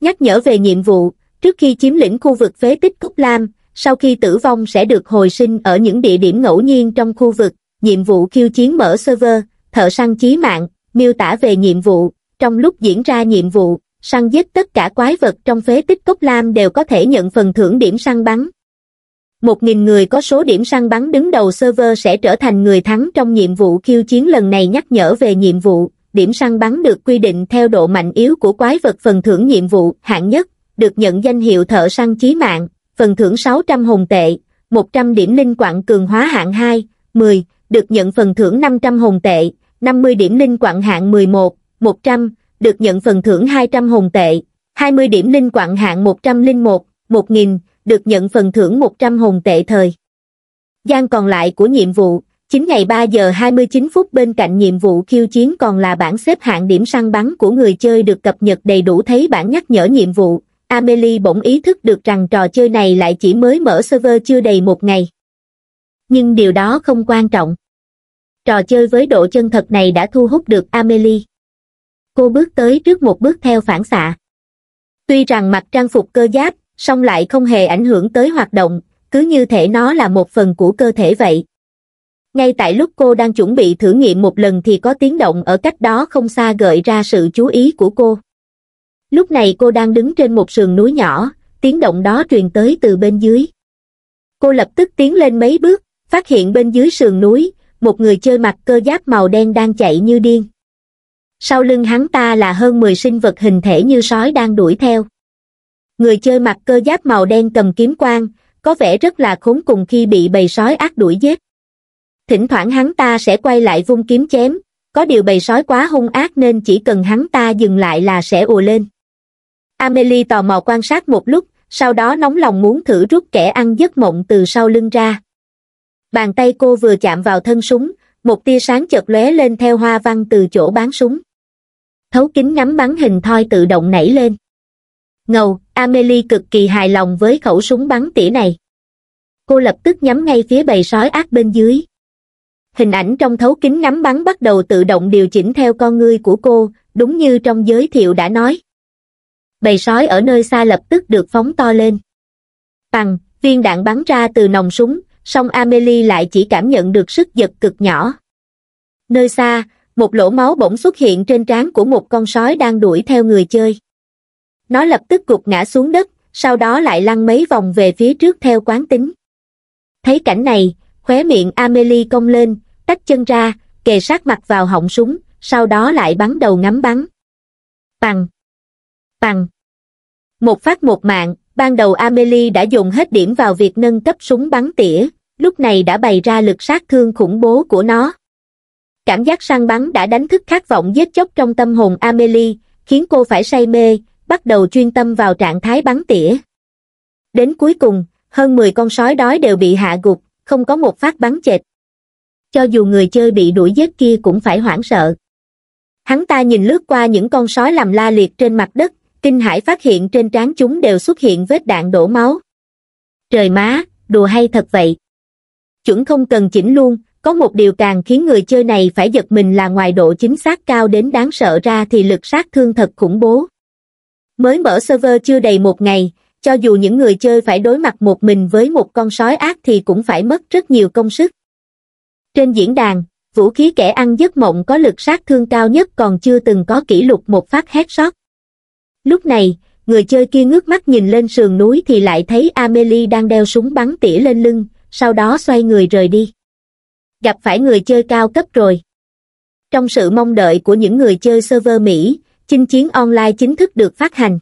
Nhắc nhở về nhiệm vụ, trước khi chiếm lĩnh khu vực phế tích cốc lam, sau khi tử vong sẽ được hồi sinh ở những địa điểm ngẫu nhiên trong khu vực, nhiệm vụ khiêu chiến mở server, thợ săn chí mạng, miêu tả về nhiệm vụ, trong lúc diễn ra nhiệm vụ, săn giết tất cả quái vật trong phế tích cốc lam đều có thể nhận phần thưởng điểm săn bắn. một nghìn người có số điểm săn bắn đứng đầu server sẽ trở thành người thắng trong nhiệm vụ khiêu chiến lần này nhắc nhở về nhiệm vụ. Điểm săn bắn được quy định theo độ mạnh yếu của quái vật phần thưởng nhiệm vụ hạng nhất, được nhận danh hiệu thợ săn chí mạng, phần thưởng 600 hồn tệ, 100 điểm linh quạng cường hóa hạng 2, 10, được nhận phần thưởng 500 hồn tệ, 50 điểm linh quạng hạng 11, 100, được nhận phần thưởng 200 hồn tệ, 20 điểm linh quạng hạng 101, 1000, được nhận phần thưởng 100 hồn tệ thời. Gian còn lại của nhiệm vụ, 9 ngày 3 giờ 29 phút bên cạnh nhiệm vụ khiêu chiến còn là bảng xếp hạng điểm săn bắn của người chơi được cập nhật đầy đủ thấy bảng nhắc nhở nhiệm vụ, Amelie bỗng ý thức được rằng trò chơi này lại chỉ mới mở server chưa đầy một ngày. Nhưng điều đó không quan trọng. Trò chơi với độ chân thật này đã thu hút được Amelie. Cô bước tới trước một bước theo phản xạ. Tuy rằng mặc trang phục cơ giáp, song lại không hề ảnh hưởng tới hoạt động, cứ như thể nó là một phần của cơ thể vậy. Ngay tại lúc cô đang chuẩn bị thử nghiệm một lần thì có tiếng động ở cách đó không xa gợi ra sự chú ý của cô. Lúc này cô đang đứng trên một sườn núi nhỏ, tiếng động đó truyền tới từ bên dưới. Cô lập tức tiến lên mấy bước, phát hiện bên dưới sườn núi, một người chơi mặt cơ giáp màu đen đang chạy như điên. Sau lưng hắn ta là hơn 10 sinh vật hình thể như sói đang đuổi theo. Người chơi mặt cơ giáp màu đen cầm kiếm quang, có vẻ rất là khốn cùng khi bị bầy sói ác đuổi giết. Thỉnh thoảng hắn ta sẽ quay lại vung kiếm chém, có điều bầy sói quá hung ác nên chỉ cần hắn ta dừng lại là sẽ ùa lên. Amelie tò mò quan sát một lúc, sau đó nóng lòng muốn thử rút kẻ ăn giấc mộng từ sau lưng ra. Bàn tay cô vừa chạm vào thân súng, một tia sáng chợt lóe lên theo hoa văn từ chỗ bán súng. Thấu kính ngắm bắn hình thoi tự động nảy lên. Ngầu, Amelie cực kỳ hài lòng với khẩu súng bắn tỉa này. Cô lập tức nhắm ngay phía bầy sói ác bên dưới. Hình ảnh trong thấu kính ngắm bắn bắt đầu tự động điều chỉnh theo con ngươi của cô, đúng như trong giới thiệu đã nói bầy sói ở nơi xa lập tức được phóng to lên. Bằng, viên đạn bắn ra từ nòng súng, song Amelie lại chỉ cảm nhận được sức giật cực nhỏ. Nơi xa, một lỗ máu bỗng xuất hiện trên trán của một con sói đang đuổi theo người chơi. Nó lập tức gục ngã xuống đất, sau đó lại lăn mấy vòng về phía trước theo quán tính. Thấy cảnh này, khóe miệng Amelie cong lên, tách chân ra, kề sát mặt vào họng súng, sau đó lại bắn đầu ngắm bắn. Bằng! Bằng! một phát một mạng ban đầu amelie đã dùng hết điểm vào việc nâng cấp súng bắn tỉa lúc này đã bày ra lực sát thương khủng bố của nó cảm giác săn bắn đã đánh thức khát vọng giết chóc trong tâm hồn amelie khiến cô phải say mê bắt đầu chuyên tâm vào trạng thái bắn tỉa đến cuối cùng hơn mười con sói đói đều bị hạ gục không có một phát bắn chệch cho dù người chơi bị đuổi giết kia cũng phải hoảng sợ hắn ta nhìn lướt qua những con sói làm la liệt trên mặt đất kinh Hải phát hiện trên trán chúng đều xuất hiện vết đạn đổ máu. Trời má, đùa hay thật vậy. Chuẩn không cần chỉnh luôn, có một điều càng khiến người chơi này phải giật mình là ngoài độ chính xác cao đến đáng sợ ra thì lực sát thương thật khủng bố. Mới mở server chưa đầy một ngày, cho dù những người chơi phải đối mặt một mình với một con sói ác thì cũng phải mất rất nhiều công sức. Trên diễn đàn, vũ khí kẻ ăn giấc mộng có lực sát thương cao nhất còn chưa từng có kỷ lục một phát hét sót. Lúc này, người chơi kia ngước mắt nhìn lên sườn núi thì lại thấy Amelie đang đeo súng bắn tỉa lên lưng, sau đó xoay người rời đi. Gặp phải người chơi cao cấp rồi. Trong sự mong đợi của những người chơi server Mỹ, chinh chiến online chính thức được phát hành.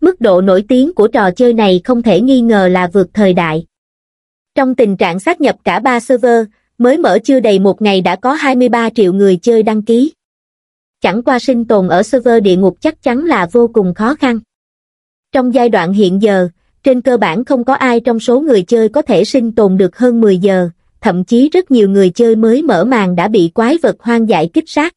Mức độ nổi tiếng của trò chơi này không thể nghi ngờ là vượt thời đại. Trong tình trạng sát nhập cả ba server, mới mở chưa đầy một ngày đã có 23 triệu người chơi đăng ký chẳng qua sinh tồn ở server địa ngục chắc chắn là vô cùng khó khăn. Trong giai đoạn hiện giờ, trên cơ bản không có ai trong số người chơi có thể sinh tồn được hơn 10 giờ, thậm chí rất nhiều người chơi mới mở màn đã bị quái vật hoang dại kích sát.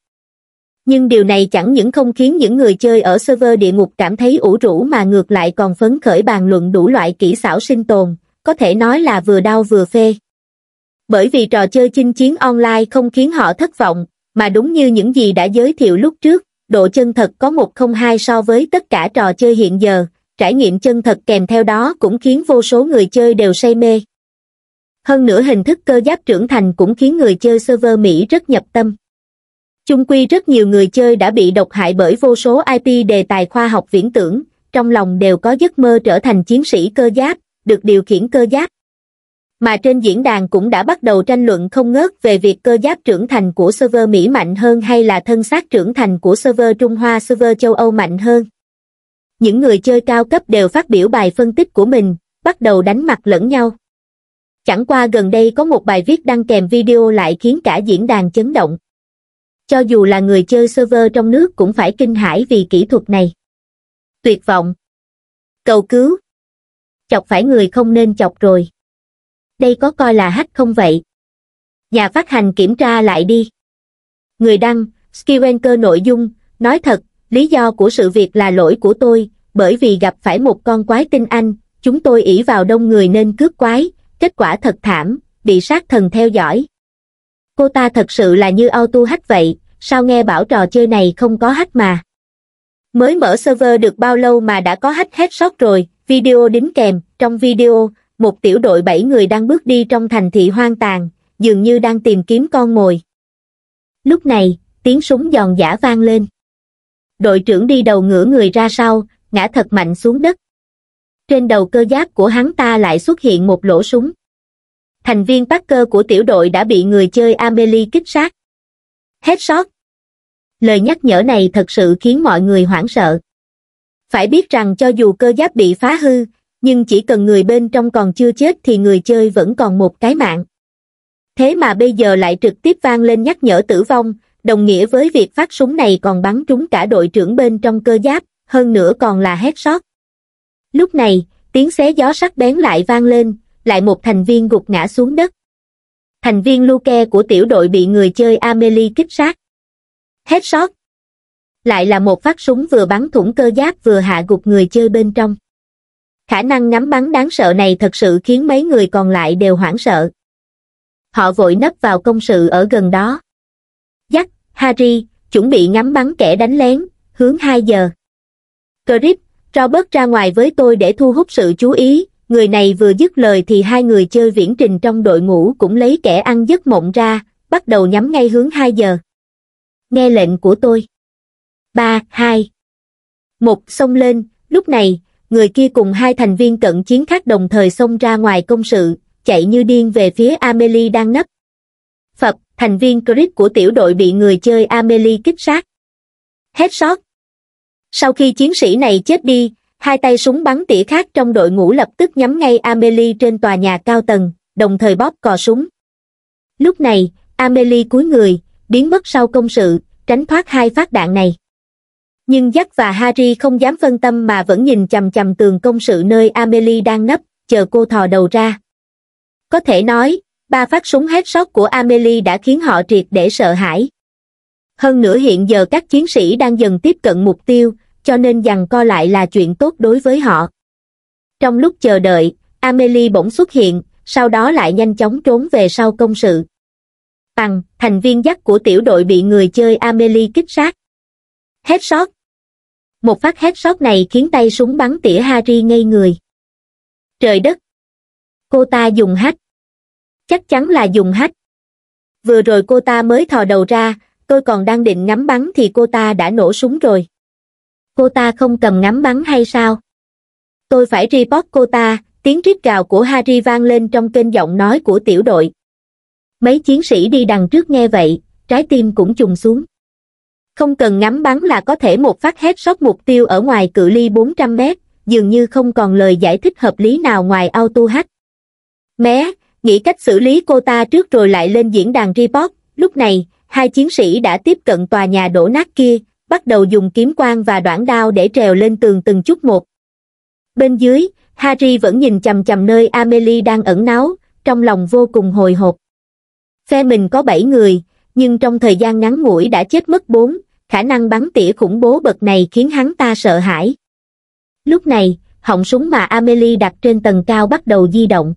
Nhưng điều này chẳng những không khiến những người chơi ở server địa ngục cảm thấy ủ rũ mà ngược lại còn phấn khởi bàn luận đủ loại kỹ xảo sinh tồn, có thể nói là vừa đau vừa phê. Bởi vì trò chơi chinh chiến online không khiến họ thất vọng, mà đúng như những gì đã giới thiệu lúc trước, độ chân thật có một không hai so với tất cả trò chơi hiện giờ, trải nghiệm chân thật kèm theo đó cũng khiến vô số người chơi đều say mê. Hơn nữa hình thức cơ giáp trưởng thành cũng khiến người chơi server Mỹ rất nhập tâm. Chung quy rất nhiều người chơi đã bị độc hại bởi vô số IP đề tài khoa học viễn tưởng, trong lòng đều có giấc mơ trở thành chiến sĩ cơ giáp, được điều khiển cơ giáp mà trên diễn đàn cũng đã bắt đầu tranh luận không ngớt về việc cơ giáp trưởng thành của server Mỹ mạnh hơn hay là thân xác trưởng thành của server Trung Hoa server châu Âu mạnh hơn. Những người chơi cao cấp đều phát biểu bài phân tích của mình, bắt đầu đánh mặt lẫn nhau. Chẳng qua gần đây có một bài viết đăng kèm video lại khiến cả diễn đàn chấn động. Cho dù là người chơi server trong nước cũng phải kinh hãi vì kỹ thuật này. Tuyệt vọng. Cầu cứu. Chọc phải người không nên chọc rồi đây có coi là hack không vậy? Nhà phát hành kiểm tra lại đi. Người đăng, Skillanker nội dung, nói thật, lý do của sự việc là lỗi của tôi, bởi vì gặp phải một con quái tinh anh, chúng tôi ỷ vào đông người nên cướp quái, kết quả thật thảm, bị sát thần theo dõi. Cô ta thật sự là như auto hack vậy, sao nghe bảo trò chơi này không có hack mà. Mới mở server được bao lâu mà đã có hack hết sót rồi, video đính kèm, trong video, một tiểu đội bảy người đang bước đi trong thành thị hoang tàn, dường như đang tìm kiếm con mồi. Lúc này, tiếng súng giòn giả vang lên. Đội trưởng đi đầu ngửa người ra sau, ngã thật mạnh xuống đất. Trên đầu cơ giáp của hắn ta lại xuất hiện một lỗ súng. Thành viên Parker của tiểu đội đã bị người chơi Amelie kích sát. Hết sót. Lời nhắc nhở này thật sự khiến mọi người hoảng sợ. Phải biết rằng cho dù cơ giáp bị phá hư, nhưng chỉ cần người bên trong còn chưa chết thì người chơi vẫn còn một cái mạng. Thế mà bây giờ lại trực tiếp vang lên nhắc nhở tử vong, đồng nghĩa với việc phát súng này còn bắn trúng cả đội trưởng bên trong cơ giáp, hơn nữa còn là hét sót. Lúc này, tiếng xé gió sắc bén lại vang lên, lại một thành viên gục ngã xuống đất. Thành viên Luke của tiểu đội bị người chơi Amelie kích sát. sót. Lại là một phát súng vừa bắn thủng cơ giáp vừa hạ gục người chơi bên trong. Khả năng ngắm bắn đáng sợ này thật sự khiến mấy người còn lại đều hoảng sợ. Họ vội nấp vào công sự ở gần đó. Dắt, Harry, chuẩn bị ngắm bắn kẻ đánh lén, hướng 2 giờ. Crip, Robert ra ngoài với tôi để thu hút sự chú ý, người này vừa dứt lời thì hai người chơi viễn trình trong đội ngũ cũng lấy kẻ ăn giấc mộng ra, bắt đầu nhắm ngay hướng 2 giờ. Nghe lệnh của tôi. 3, 2. Một xông lên, lúc này, người kia cùng hai thành viên cận chiến khác đồng thời xông ra ngoài công sự, chạy như điên về phía Amelie đang nấp. Phật, thành viên Chris của tiểu đội bị người chơi Amelie kích sát. Headshot. Sau khi chiến sĩ này chết đi, hai tay súng bắn tỉa khác trong đội ngũ lập tức nhắm ngay Amelie trên tòa nhà cao tầng, đồng thời bóp cò súng. Lúc này, Amelie cúi người, biến mất sau công sự, tránh thoát hai phát đạn này. Nhưng Jack và Harry không dám phân tâm mà vẫn nhìn chầm chầm tường công sự nơi Amelie đang nấp, chờ cô thò đầu ra. Có thể nói, ba phát súng hét sót của Amelie đã khiến họ triệt để sợ hãi. Hơn nữa hiện giờ các chiến sĩ đang dần tiếp cận mục tiêu, cho nên dằn co lại là chuyện tốt đối với họ. Trong lúc chờ đợi, Amelie bỗng xuất hiện, sau đó lại nhanh chóng trốn về sau công sự. Bằng, thành viên dắt của tiểu đội bị người chơi Amelie kích sát. Headshot, một phát hét sót này khiến tay súng bắn tỉa harry ngây người trời đất cô ta dùng hách chắc chắn là dùng hách vừa rồi cô ta mới thò đầu ra tôi còn đang định ngắm bắn thì cô ta đã nổ súng rồi cô ta không cầm ngắm bắn hay sao tôi phải report cô ta tiếng rít gào của harry vang lên trong kênh giọng nói của tiểu đội mấy chiến sĩ đi đằng trước nghe vậy trái tim cũng trùng xuống không cần ngắm bắn là có thể một phát hết sót mục tiêu ở ngoài cự ly 400 mét, dường như không còn lời giải thích hợp lý nào ngoài auto hack. Mé, nghĩ cách xử lý cô ta trước rồi lại lên diễn đàn report, lúc này, hai chiến sĩ đã tiếp cận tòa nhà đổ nát kia, bắt đầu dùng kiếm quang và đoạn đao để trèo lên tường từng chút một. Bên dưới, Harry vẫn nhìn chầm chầm nơi Amelie đang ẩn náu, trong lòng vô cùng hồi hộp. Phe mình có 7 người, nhưng trong thời gian ngắn ngủi đã chết mất 4, khả năng bắn tỉa khủng bố bậc này khiến hắn ta sợ hãi lúc này họng súng mà amelie đặt trên tầng cao bắt đầu di động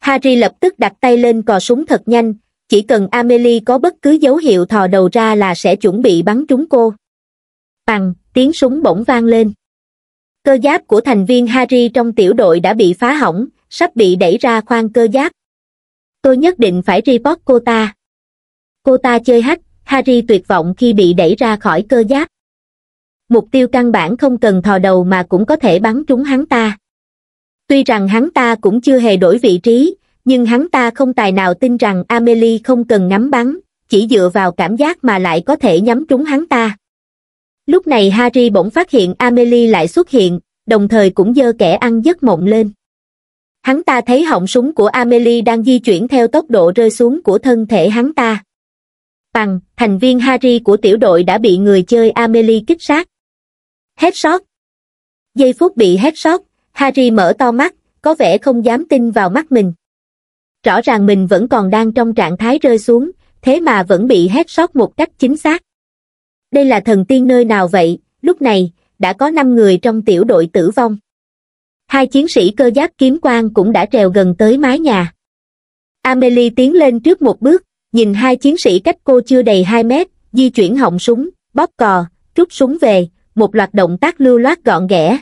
harry lập tức đặt tay lên cò súng thật nhanh chỉ cần amelie có bất cứ dấu hiệu thò đầu ra là sẽ chuẩn bị bắn trúng cô bằng tiếng súng bỗng vang lên cơ giáp của thành viên harry trong tiểu đội đã bị phá hỏng sắp bị đẩy ra khoang cơ giáp tôi nhất định phải report cô ta cô ta chơi hack harry tuyệt vọng khi bị đẩy ra khỏi cơ giáp mục tiêu căn bản không cần thò đầu mà cũng có thể bắn trúng hắn ta tuy rằng hắn ta cũng chưa hề đổi vị trí nhưng hắn ta không tài nào tin rằng amelie không cần nắm bắn chỉ dựa vào cảm giác mà lại có thể nhắm trúng hắn ta lúc này harry bỗng phát hiện amelie lại xuất hiện đồng thời cũng dơ kẻ ăn giấc mộng lên hắn ta thấy họng súng của amelie đang di chuyển theo tốc độ rơi xuống của thân thể hắn ta bằng thành viên harry của tiểu đội đã bị người chơi amelie kích sát headshot giây phút bị headshot harry mở to mắt có vẻ không dám tin vào mắt mình rõ ràng mình vẫn còn đang trong trạng thái rơi xuống thế mà vẫn bị headshot một cách chính xác đây là thần tiên nơi nào vậy lúc này đã có năm người trong tiểu đội tử vong hai chiến sĩ cơ giáp kiếm quan cũng đã trèo gần tới mái nhà amelie tiến lên trước một bước nhìn hai chiến sĩ cách cô chưa đầy 2 mét, di chuyển họng súng, bóp cò, rút súng về, một loạt động tác lưu loát gọn ghẽ.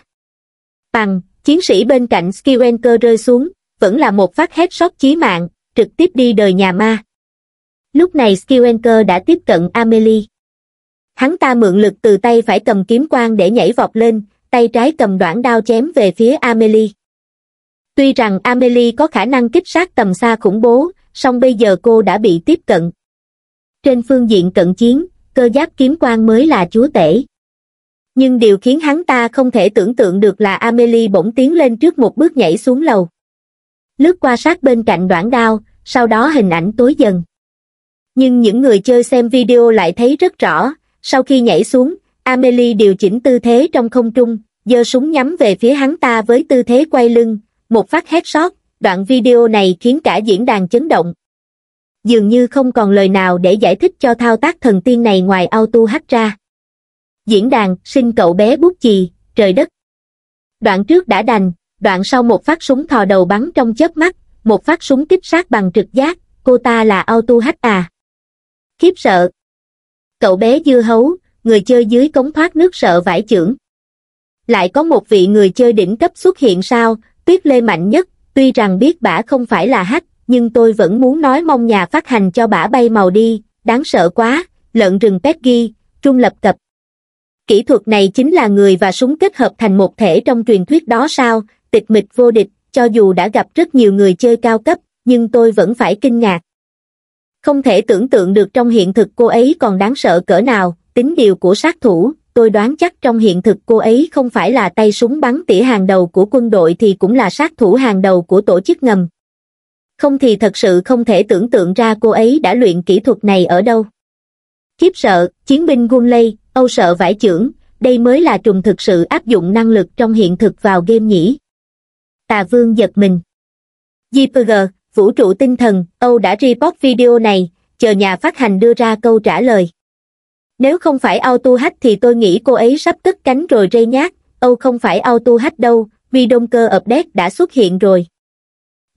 Bằng, chiến sĩ bên cạnh Skewenker rơi xuống, vẫn là một phát hét sót chí mạng, trực tiếp đi đời nhà ma. Lúc này Skewenker đã tiếp cận Amelie. Hắn ta mượn lực từ tay phải cầm kiếm quang để nhảy vọt lên, tay trái cầm đoạn đao chém về phía Amelie. Tuy rằng Amelie có khả năng kích sát tầm xa khủng bố, song bây giờ cô đã bị tiếp cận. Trên phương diện cận chiến, cơ giáp kiếm quan mới là chúa tể. Nhưng điều khiến hắn ta không thể tưởng tượng được là Amelie bỗng tiến lên trước một bước nhảy xuống lầu. Lướt qua sát bên cạnh đoạn đao, sau đó hình ảnh tối dần. Nhưng những người chơi xem video lại thấy rất rõ, sau khi nhảy xuống, Amelie điều chỉnh tư thế trong không trung, giơ súng nhắm về phía hắn ta với tư thế quay lưng, một phát hét sót, đoạn video này khiến cả diễn đàn chấn động. Dường như không còn lời nào để giải thích cho thao tác thần tiên này ngoài auto hát ra. Diễn đàn, xin cậu bé bút chì, trời đất. Đoạn trước đã đành, đoạn sau một phát súng thò đầu bắn trong chớp mắt, một phát súng kích sát bằng trực giác, cô ta là auto hát à. Khiếp sợ. Cậu bé dưa hấu, người chơi dưới cống thoát nước sợ vải trưởng. Lại có một vị người chơi đỉnh cấp xuất hiện sao, tuyết lê mạnh nhất, tuy rằng biết bả không phải là hắc, nhưng tôi vẫn muốn nói mong nhà phát hành cho bả bay màu đi, đáng sợ quá, lợn rừng Peggy, trung lập cập. Kỹ thuật này chính là người và súng kết hợp thành một thể trong truyền thuyết đó sao, tịch mịch vô địch, cho dù đã gặp rất nhiều người chơi cao cấp, nhưng tôi vẫn phải kinh ngạc. Không thể tưởng tượng được trong hiện thực cô ấy còn đáng sợ cỡ nào, tính điều của sát thủ, tôi đoán chắc trong hiện thực cô ấy không phải là tay súng bắn tỉa hàng đầu của quân đội thì cũng là sát thủ hàng đầu của tổ chức ngầm. Không thì thật sự không thể tưởng tượng ra cô ấy đã luyện kỹ thuật này ở đâu. kiếp sợ, chiến binh Gunley, Âu sợ vải trưởng, đây mới là trùng thực sự áp dụng năng lực trong hiện thực vào game nhỉ. Tà Vương giật mình. JPG, vũ trụ tinh thần, Âu đã report video này, chờ nhà phát hành đưa ra câu trả lời nếu không phải auto hack thì tôi nghĩ cô ấy sắp cất cánh rồi rây nhát âu không phải auto hack đâu vì đông cơ ập đét đã xuất hiện rồi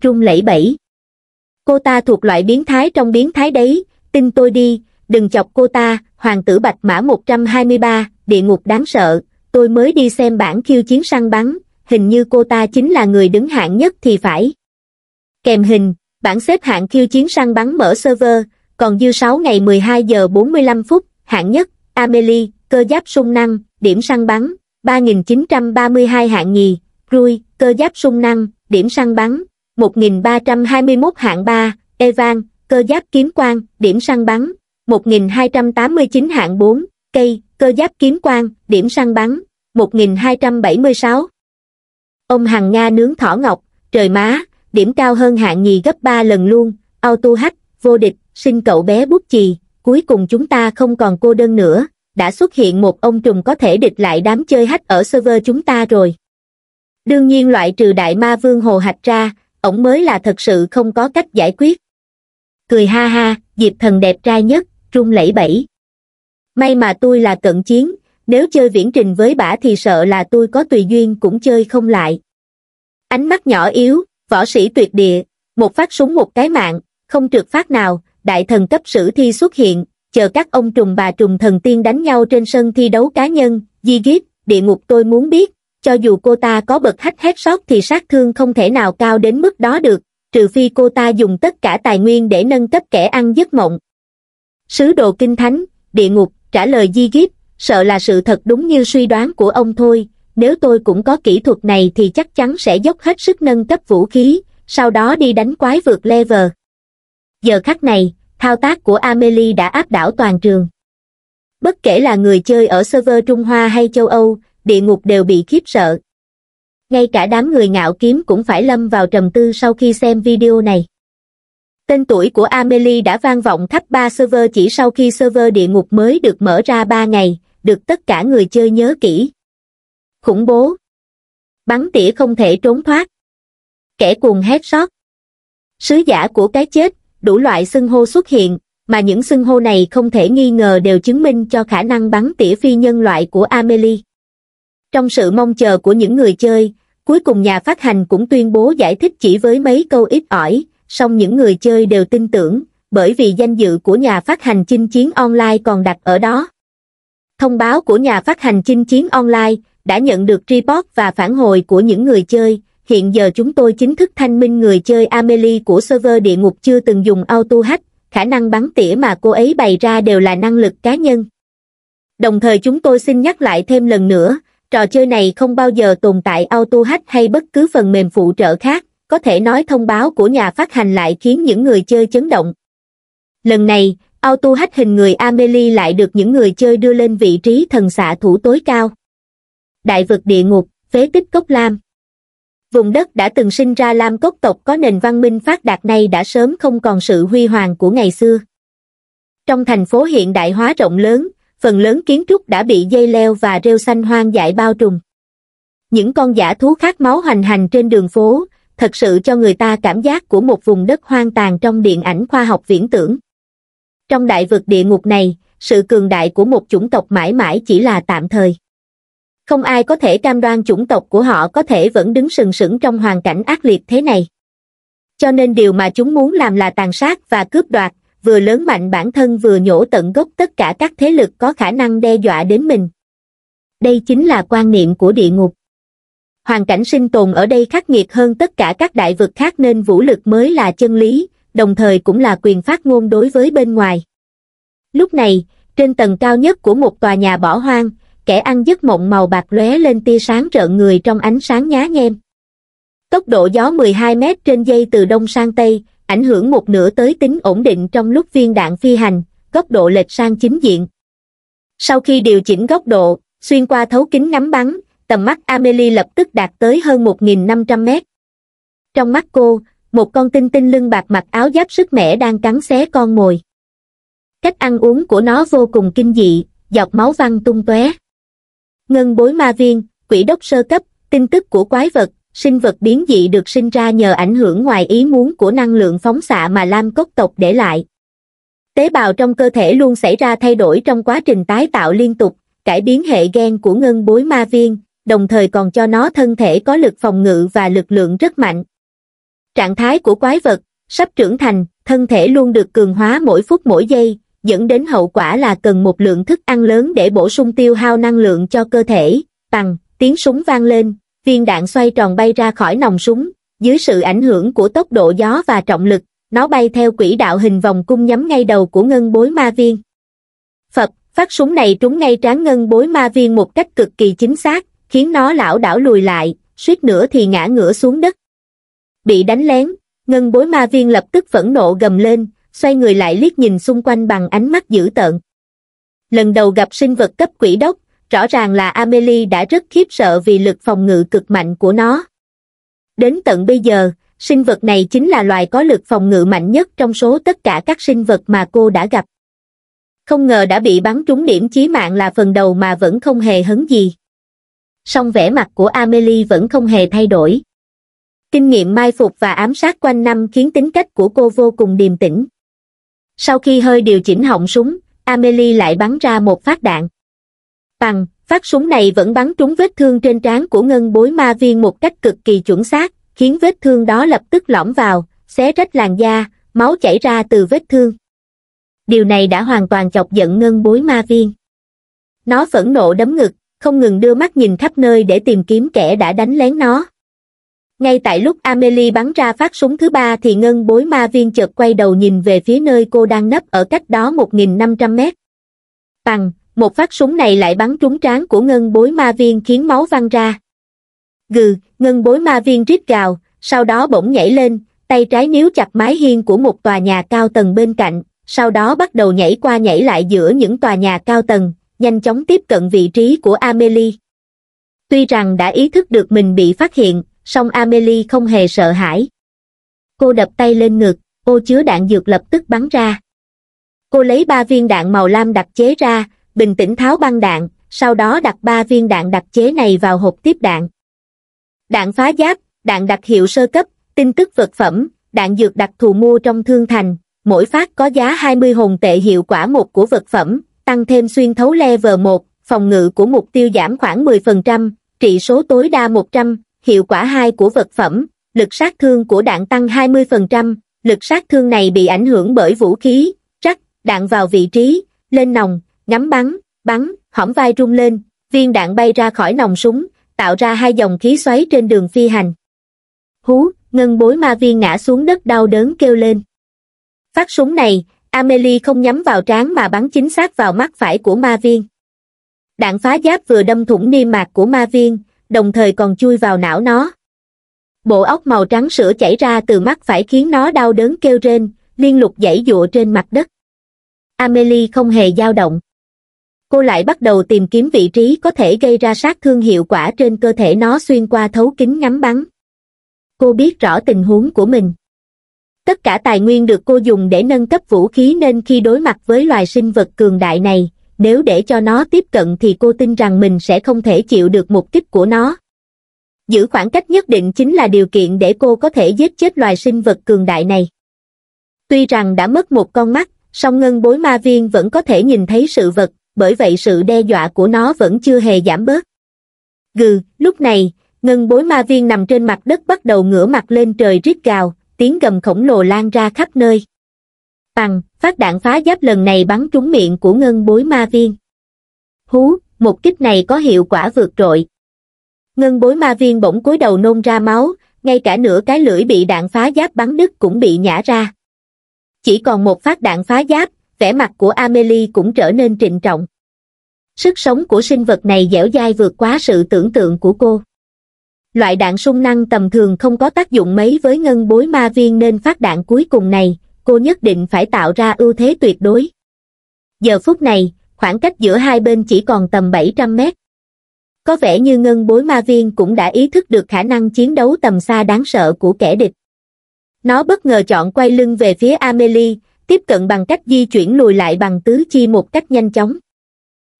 trung lẫy bẩy cô ta thuộc loại biến thái trong biến thái đấy tin tôi đi đừng chọc cô ta hoàng tử bạch mã 123, địa ngục đáng sợ tôi mới đi xem bản khiêu chiến săn bắn hình như cô ta chính là người đứng hạng nhất thì phải kèm hình bảng xếp hạng khiêu chiến săn bắn mở server còn dư 6 ngày 12 giờ 45 phút hạng nhất Amelie, cơ giáp sung năng, điểm săn bắn, 3.932 hạng nhì, Rui, cơ giáp sung năng, điểm săn bắn, 1.321 hạng 3, Evan, cơ giáp kiếm quang, điểm săn bắn, 1.289 hạng 4, Cây, cơ giáp kiếm quang, điểm săn bắn, 1.276. Ông Hằng Nga nướng thỏ ngọc, trời má, điểm cao hơn hạng nhì gấp 3 lần luôn, auto hack, vô địch, xin cậu bé bút chì, cuối cùng chúng ta không còn cô đơn nữa, đã xuất hiện một ông trùng có thể địch lại đám chơi hách ở server chúng ta rồi. Đương nhiên loại trừ đại ma vương hồ hạch ra, ổng mới là thật sự không có cách giải quyết. Cười ha ha, Diệp thần đẹp trai nhất, trung lẫy bẩy. May mà tôi là cận chiến, nếu chơi viễn trình với bả thì sợ là tôi có tùy duyên cũng chơi không lại. Ánh mắt nhỏ yếu, võ sĩ tuyệt địa, một phát súng một cái mạng, không trượt phát nào, đại thần cấp sử thi xuất hiện, chờ các ông trùng bà trùng thần tiên đánh nhau trên sân thi đấu cá nhân, di giết, địa ngục tôi muốn biết, cho dù cô ta có bật hách hết sót thì sát thương không thể nào cao đến mức đó được, trừ phi cô ta dùng tất cả tài nguyên để nâng cấp kẻ ăn giấc mộng. Sứ đồ kinh thánh, địa ngục, trả lời di giết, sợ là sự thật đúng như suy đoán của ông thôi, nếu tôi cũng có kỹ thuật này thì chắc chắn sẽ dốc hết sức nâng cấp vũ khí, sau đó đi đánh quái vượt level giờ khắc này thao tác của amelie đã áp đảo toàn trường bất kể là người chơi ở server trung hoa hay châu âu địa ngục đều bị khiếp sợ ngay cả đám người ngạo kiếm cũng phải lâm vào trầm tư sau khi xem video này tên tuổi của amelie đã vang vọng khắp ba server chỉ sau khi server địa ngục mới được mở ra ba ngày được tất cả người chơi nhớ kỹ khủng bố bắn tỉa không thể trốn thoát kẻ cuồng hét sót sứ giả của cái chết đủ loại xưng hô xuất hiện, mà những xưng hô này không thể nghi ngờ đều chứng minh cho khả năng bắn tỉa phi nhân loại của Amelie. Trong sự mong chờ của những người chơi, cuối cùng nhà phát hành cũng tuyên bố giải thích chỉ với mấy câu ít ỏi, song những người chơi đều tin tưởng, bởi vì danh dự của nhà phát hành chinh chiến online còn đặt ở đó. Thông báo của nhà phát hành chinh chiến online đã nhận được report và phản hồi của những người chơi, hiện giờ chúng tôi chính thức thanh minh người chơi Amelie của server địa ngục chưa từng dùng auto hack, khả năng bắn tỉa mà cô ấy bày ra đều là năng lực cá nhân. Đồng thời chúng tôi xin nhắc lại thêm lần nữa, trò chơi này không bao giờ tồn tại auto hack hay bất cứ phần mềm phụ trợ khác, có thể nói thông báo của nhà phát hành lại khiến những người chơi chấn động. Lần này, auto hack hình người Amelie lại được những người chơi đưa lên vị trí thần xạ thủ tối cao. Đại vực địa ngục, phế tích cốc lam vùng đất đã từng sinh ra lam cốc tộc có nền văn minh phát đạt này đã sớm không còn sự huy hoàng của ngày xưa. Trong thành phố hiện đại hóa rộng lớn, phần lớn kiến trúc đã bị dây leo và rêu xanh hoang dại bao trùm. Những con giả thú khát máu hoành hành trên đường phố, thật sự cho người ta cảm giác của một vùng đất hoang tàn trong điện ảnh khoa học viễn tưởng. Trong đại vực địa ngục này, sự cường đại của một chủng tộc mãi mãi chỉ là tạm thời không ai có thể cam đoan chủng tộc của họ có thể vẫn đứng sừng sững trong hoàn cảnh ác liệt thế này. Cho nên điều mà chúng muốn làm là tàn sát và cướp đoạt, vừa lớn mạnh bản thân vừa nhổ tận gốc tất cả các thế lực có khả năng đe dọa đến mình. Đây chính là quan niệm của địa ngục. Hoàn cảnh sinh tồn ở đây khắc nghiệt hơn tất cả các đại vực khác nên vũ lực mới là chân lý, đồng thời cũng là quyền phát ngôn đối với bên ngoài. Lúc này, trên tầng cao nhất của một tòa nhà bỏ hoang, kẻ ăn giấc mộng màu bạc lóe lên tia sáng rợn người trong ánh sáng nhá nhem. Tốc độ gió 12 mét trên giây từ đông sang tây, ảnh hưởng một nửa tới tính ổn định trong lúc viên đạn phi hành, góc độ lệch sang chính diện. Sau khi điều chỉnh góc độ, xuyên qua thấu kính ngắm bắn, tầm mắt Amelie lập tức đạt tới hơn 1.500 mét. Trong mắt cô, một con tinh tinh lưng bạc mặc áo giáp sức mẻ đang cắn xé con mồi. Cách ăn uống của nó vô cùng kinh dị, giọt máu văng tung tóe. Ngân bối ma viên, quỷ đốc sơ cấp, tin tức của quái vật, sinh vật biến dị được sinh ra nhờ ảnh hưởng ngoài ý muốn của năng lượng phóng xạ mà Lam Cốc tộc để lại. Tế bào trong cơ thể luôn xảy ra thay đổi trong quá trình tái tạo liên tục, cải biến hệ gen của ngân bối ma viên, đồng thời còn cho nó thân thể có lực phòng ngự và lực lượng rất mạnh. Trạng thái của quái vật, sắp trưởng thành, thân thể luôn được cường hóa mỗi phút mỗi giây, dẫn đến hậu quả là cần một lượng thức ăn lớn để bổ sung tiêu hao năng lượng cho cơ thể, bằng, tiếng súng vang lên, viên đạn xoay tròn bay ra khỏi nòng súng, dưới sự ảnh hưởng của tốc độ gió và trọng lực, nó bay theo quỹ đạo hình vòng cung nhắm ngay đầu của ngân bối ma viên. Phật, phát súng này trúng ngay trán ngân bối ma viên một cách cực kỳ chính xác, khiến nó lão đảo lùi lại, suýt nữa thì ngã ngửa xuống đất. Bị đánh lén, ngân bối ma viên lập tức phẫn nộ gầm lên, xoay người lại liếc nhìn xung quanh bằng ánh mắt dữ tợn. Lần đầu gặp sinh vật cấp quỷ đốc, rõ ràng là Amelie đã rất khiếp sợ vì lực phòng ngự cực mạnh của nó. Đến tận bây giờ, sinh vật này chính là loài có lực phòng ngự mạnh nhất trong số tất cả các sinh vật mà cô đã gặp. Không ngờ đã bị bắn trúng điểm chí mạng là phần đầu mà vẫn không hề hấn gì. Song vẻ mặt của Amelie vẫn không hề thay đổi. Kinh nghiệm mai phục và ám sát quanh năm khiến tính cách của cô vô cùng điềm tĩnh sau khi hơi điều chỉnh họng súng amelie lại bắn ra một phát đạn bằng phát súng này vẫn bắn trúng vết thương trên trán của ngân bối ma viên một cách cực kỳ chuẩn xác khiến vết thương đó lập tức lõm vào xé rách làn da máu chảy ra từ vết thương điều này đã hoàn toàn chọc giận ngân bối ma viên nó phẫn nộ đấm ngực không ngừng đưa mắt nhìn khắp nơi để tìm kiếm kẻ đã đánh lén nó ngay tại lúc Amelie bắn ra phát súng thứ ba thì ngân bối ma viên chợt quay đầu nhìn về phía nơi cô đang nấp ở cách đó 1.500 mét. Bằng, một phát súng này lại bắn trúng trán của ngân bối ma viên khiến máu văng ra. Gừ, ngân bối ma viên rít gào, sau đó bỗng nhảy lên, tay trái níu chặt mái hiên của một tòa nhà cao tầng bên cạnh, sau đó bắt đầu nhảy qua nhảy lại giữa những tòa nhà cao tầng, nhanh chóng tiếp cận vị trí của Amelie. Tuy rằng đã ý thức được mình bị phát hiện, song Amelie không hề sợ hãi. Cô đập tay lên ngực, ô chứa đạn dược lập tức bắn ra. Cô lấy ba viên đạn màu lam đặc chế ra, bình tĩnh tháo băng đạn, sau đó đặt ba viên đạn đặc chế này vào hộp tiếp đạn. Đạn phá giáp, đạn đặc hiệu sơ cấp, tin tức vật phẩm, đạn dược đặc thù mua trong thương thành, mỗi phát có giá 20 hồn tệ hiệu quả một của vật phẩm, tăng thêm xuyên thấu level 1, phòng ngự của mục tiêu giảm khoảng 10%, trị số tối đa 100, hiệu quả hai của vật phẩm, lực sát thương của đạn tăng 20%, lực sát thương này bị ảnh hưởng bởi vũ khí, rắc, đạn vào vị trí, lên nòng, ngắm bắn, bắn, hõm vai rung lên, viên đạn bay ra khỏi nòng súng, tạo ra hai dòng khí xoáy trên đường phi hành. Hú, ngân bối ma viên ngã xuống đất đau đớn kêu lên. Phát súng này, Amelie không nhắm vào trán mà bắn chính xác vào mắt phải của ma viên. Đạn phá giáp vừa đâm thủng niêm mạc của ma viên, đồng thời còn chui vào não nó bộ óc màu trắng sữa chảy ra từ mắt phải khiến nó đau đớn kêu rên liên lục dãy dụa trên mặt đất amelie không hề dao động cô lại bắt đầu tìm kiếm vị trí có thể gây ra sát thương hiệu quả trên cơ thể nó xuyên qua thấu kính ngắm bắn cô biết rõ tình huống của mình tất cả tài nguyên được cô dùng để nâng cấp vũ khí nên khi đối mặt với loài sinh vật cường đại này nếu để cho nó tiếp cận thì cô tin rằng mình sẽ không thể chịu được mục kích của nó. Giữ khoảng cách nhất định chính là điều kiện để cô có thể giết chết loài sinh vật cường đại này. Tuy rằng đã mất một con mắt, song ngân bối ma viên vẫn có thể nhìn thấy sự vật, bởi vậy sự đe dọa của nó vẫn chưa hề giảm bớt. Gừ, lúc này, ngân bối ma viên nằm trên mặt đất bắt đầu ngửa mặt lên trời rít gào, tiếng gầm khổng lồ lan ra khắp nơi bằng, phát đạn phá giáp lần này bắn trúng miệng của ngân bối ma viên. Hú, một kích này có hiệu quả vượt trội. Ngân bối ma viên bỗng cúi đầu nôn ra máu, ngay cả nửa cái lưỡi bị đạn phá giáp bắn đứt cũng bị nhả ra. Chỉ còn một phát đạn phá giáp, vẻ mặt của Amelie cũng trở nên trịnh trọng. Sức sống của sinh vật này dẻo dai vượt quá sự tưởng tượng của cô. Loại đạn sung năng tầm thường không có tác dụng mấy với ngân bối ma viên nên phát đạn cuối cùng này, cô nhất định phải tạo ra ưu thế tuyệt đối. Giờ phút này, khoảng cách giữa hai bên chỉ còn tầm 700 mét. Có vẻ như ngân bối ma viên cũng đã ý thức được khả năng chiến đấu tầm xa đáng sợ của kẻ địch. Nó bất ngờ chọn quay lưng về phía Amelie, tiếp cận bằng cách di chuyển lùi lại bằng tứ chi một cách nhanh chóng.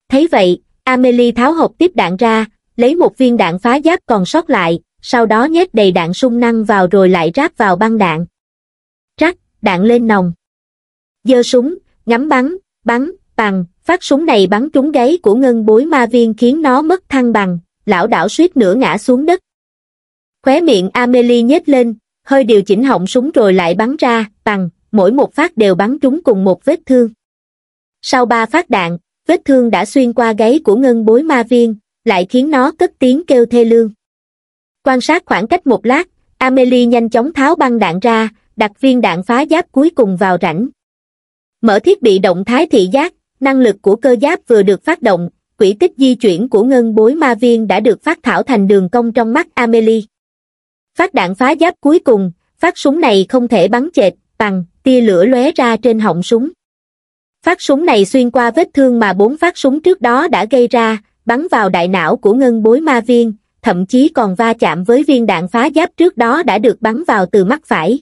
Thấy vậy, Amelie tháo hộp tiếp đạn ra, lấy một viên đạn phá giáp còn sót lại, sau đó nhét đầy đạn sung năng vào rồi lại ráp vào băng đạn đạn lên nòng. Dơ súng, ngắm bắn, bắn, bằng, phát súng này bắn trúng gáy của ngân bối ma viên khiến nó mất thăng bằng, lão đảo suýt nửa ngã xuống đất. Khóe miệng Amelie nhếch lên, hơi điều chỉnh họng súng rồi lại bắn ra, bằng, mỗi một phát đều bắn trúng cùng một vết thương. Sau ba phát đạn, vết thương đã xuyên qua gáy của ngân bối ma viên, lại khiến nó cất tiếng kêu thê lương. Quan sát khoảng cách một lát, Amelie nhanh chóng tháo băng đạn ra, đặt viên đạn phá giáp cuối cùng vào rãnh. Mở thiết bị động thái thị giác, năng lực của cơ giáp vừa được phát động, quỹ tích di chuyển của ngân bối ma viên đã được phát thảo thành đường cong trong mắt Amelie. Phát đạn phá giáp cuối cùng, phát súng này không thể bắn chệch, bằng, tia lửa lóe ra trên họng súng. Phát súng này xuyên qua vết thương mà bốn phát súng trước đó đã gây ra, bắn vào đại não của ngân bối ma viên, thậm chí còn va chạm với viên đạn phá giáp trước đó đã được bắn vào từ mắt phải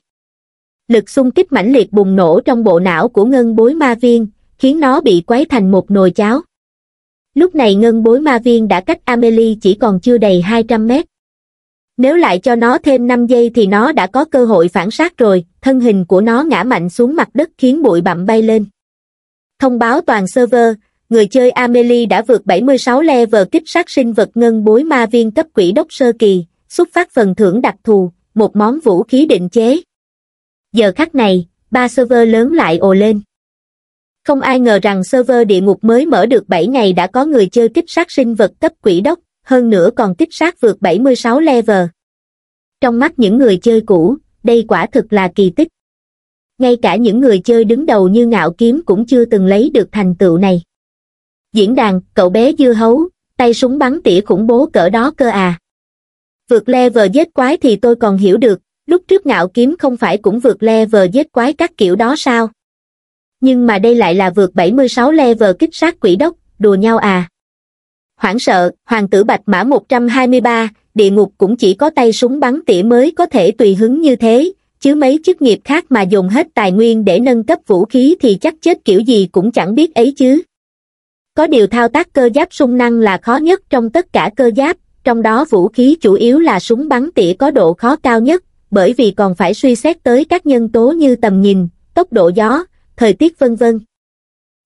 lực xung kích mãnh liệt bùng nổ trong bộ não của ngân bối ma viên khiến nó bị quấy thành một nồi cháo lúc này ngân bối ma viên đã cách amelie chỉ còn chưa đầy hai trăm mét nếu lại cho nó thêm năm giây thì nó đã có cơ hội phản sát rồi thân hình của nó ngã mạnh xuống mặt đất khiến bụi bặm bay lên thông báo toàn server người chơi amelie đã vượt 76 level kích sát sinh vật ngân bối ma viên cấp quỷ đốc sơ kỳ xuất phát phần thưởng đặc thù một món vũ khí định chế giờ khắc này ba server lớn lại ồ lên không ai ngờ rằng server địa ngục mới mở được 7 ngày đã có người chơi kích sát sinh vật cấp quỷ đốc hơn nữa còn kích sát vượt 76 level trong mắt những người chơi cũ đây quả thực là kỳ tích ngay cả những người chơi đứng đầu như ngạo kiếm cũng chưa từng lấy được thành tựu này diễn đàn cậu bé dưa hấu tay súng bắn tỉa khủng bố cỡ đó cơ à vượt level giết quái thì tôi còn hiểu được lúc trước ngạo kiếm không phải cũng vượt level giết quái các kiểu đó sao? Nhưng mà đây lại là vượt 76 level kích sát quỷ đốc, đùa nhau à? Hoảng sợ, hoàng tử bạch mã 123, địa ngục cũng chỉ có tay súng bắn tỉa mới có thể tùy hứng như thế, chứ mấy chức nghiệp khác mà dùng hết tài nguyên để nâng cấp vũ khí thì chắc chết kiểu gì cũng chẳng biết ấy chứ. Có điều thao tác cơ giáp sung năng là khó nhất trong tất cả cơ giáp, trong đó vũ khí chủ yếu là súng bắn tỉa có độ khó cao nhất, bởi vì còn phải suy xét tới các nhân tố như tầm nhìn, tốc độ gió, thời tiết vân vân.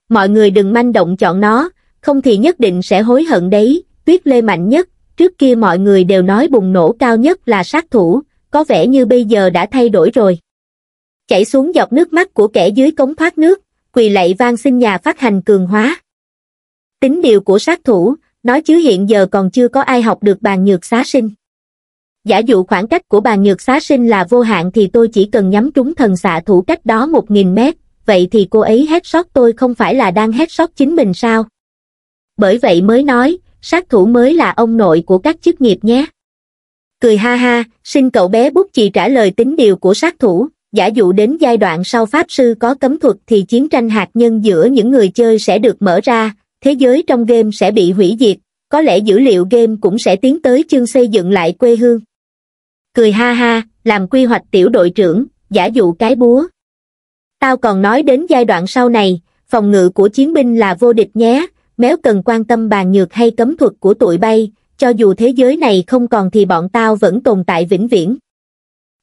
Mọi người đừng manh động chọn nó, không thì nhất định sẽ hối hận đấy, tuyết lê mạnh nhất, trước kia mọi người đều nói bùng nổ cao nhất là sát thủ, có vẻ như bây giờ đã thay đổi rồi. Chảy xuống dọc nước mắt của kẻ dưới cống thoát nước, quỳ lạy van xin nhà phát hành cường hóa. Tính điều của sát thủ, nói chứ hiện giờ còn chưa có ai học được bàn nhược xá sinh. Giả dụ khoảng cách của bàn nhược xá sinh là vô hạn thì tôi chỉ cần nhắm trúng thần xạ thủ cách đó 1.000 mét, vậy thì cô ấy hét sót tôi không phải là đang hét sót chính mình sao? Bởi vậy mới nói, sát thủ mới là ông nội của các chức nghiệp nhé. Cười ha ha, xin cậu bé bút chì trả lời tính điều của sát thủ, giả dụ đến giai đoạn sau Pháp Sư có cấm thuật thì chiến tranh hạt nhân giữa những người chơi sẽ được mở ra, thế giới trong game sẽ bị hủy diệt, có lẽ dữ liệu game cũng sẽ tiến tới chương xây dựng lại quê hương cười ha ha làm quy hoạch tiểu đội trưởng giả dụ cái búa tao còn nói đến giai đoạn sau này phòng ngự của chiến binh là vô địch nhé méo cần quan tâm bàn nhược hay cấm thuật của tụi bay cho dù thế giới này không còn thì bọn tao vẫn tồn tại vĩnh viễn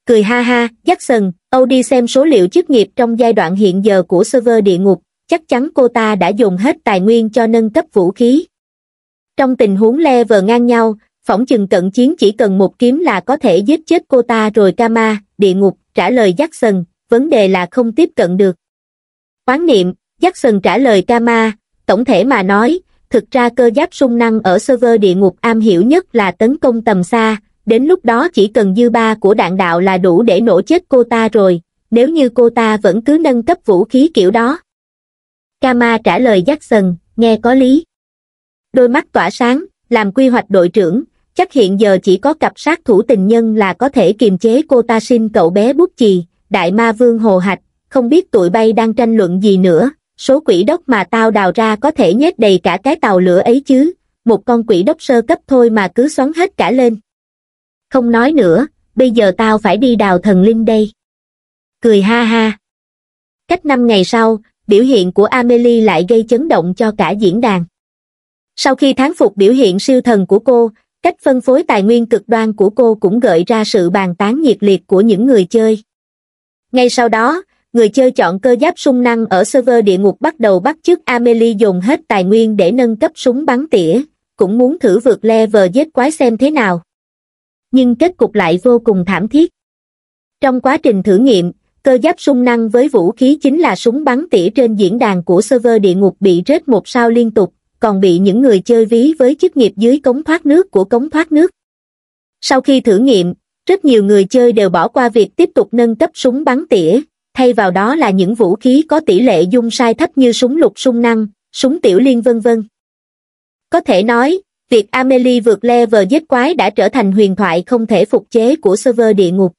cười ha ha jackson âu đi xem số liệu chức nghiệp trong giai đoạn hiện giờ của server địa ngục chắc chắn cô ta đã dùng hết tài nguyên cho nâng cấp vũ khí trong tình huống le vờ ngang nhau phỏng chừng cận chiến chỉ cần một kiếm là có thể giết chết cô ta rồi Kama, địa ngục, trả lời Jackson, vấn đề là không tiếp cận được. Quán niệm, Jackson trả lời Kama, tổng thể mà nói, thực ra cơ giáp sung năng ở server địa ngục am hiểu nhất là tấn công tầm xa, đến lúc đó chỉ cần dư ba của đạn đạo là đủ để nổ chết cô ta rồi, nếu như cô ta vẫn cứ nâng cấp vũ khí kiểu đó. Kama trả lời Jackson, nghe có lý. Đôi mắt tỏa sáng, làm quy hoạch đội trưởng, chắc hiện giờ chỉ có cặp sát thủ tình nhân là có thể kiềm chế cô ta sinh cậu bé bút chì, đại ma vương hồ hạch, không biết tụi bay đang tranh luận gì nữa, số quỷ đốc mà tao đào ra có thể nhét đầy cả cái tàu lửa ấy chứ, một con quỷ đốc sơ cấp thôi mà cứ xoắn hết cả lên. Không nói nữa, bây giờ tao phải đi đào thần linh đây. Cười ha ha. Cách năm ngày sau, biểu hiện của Amelie lại gây chấn động cho cả diễn đàn. Sau khi thán phục biểu hiện siêu thần của cô, cách phân phối tài nguyên cực đoan của cô cũng gợi ra sự bàn tán nhiệt liệt của những người chơi ngay sau đó người chơi chọn cơ giáp sung năng ở server địa ngục bắt đầu bắt chước amelie dùng hết tài nguyên để nâng cấp súng bắn tỉa cũng muốn thử vượt level giết quái xem thế nào nhưng kết cục lại vô cùng thảm thiết trong quá trình thử nghiệm cơ giáp sung năng với vũ khí chính là súng bắn tỉa trên diễn đàn của server địa ngục bị rết một sao liên tục còn bị những người chơi ví với chức nghiệp dưới cống thoát nước của cống thoát nước. Sau khi thử nghiệm, rất nhiều người chơi đều bỏ qua việc tiếp tục nâng cấp súng bắn tỉa, thay vào đó là những vũ khí có tỷ lệ dung sai thấp như súng lục sung năng, súng tiểu liên vân vân. Có thể nói, việc Amelie vượt level giết quái đã trở thành huyền thoại không thể phục chế của server địa ngục.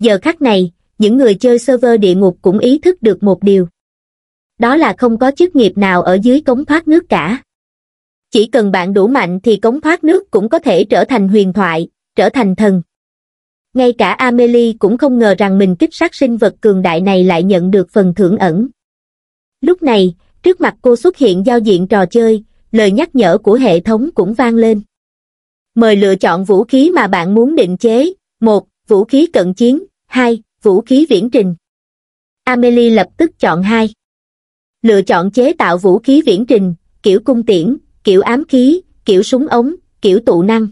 Giờ khắc này, những người chơi server địa ngục cũng ý thức được một điều đó là không có chức nghiệp nào ở dưới cống thoát nước cả chỉ cần bạn đủ mạnh thì cống thoát nước cũng có thể trở thành huyền thoại trở thành thần ngay cả amelie cũng không ngờ rằng mình kích sát sinh vật cường đại này lại nhận được phần thưởng ẩn lúc này trước mặt cô xuất hiện giao diện trò chơi lời nhắc nhở của hệ thống cũng vang lên mời lựa chọn vũ khí mà bạn muốn định chế một vũ khí cận chiến hai vũ khí viễn trình amelie lập tức chọn hai lựa chọn chế tạo vũ khí viễn trình, kiểu cung tiễn, kiểu ám khí, kiểu súng ống, kiểu tụ năng.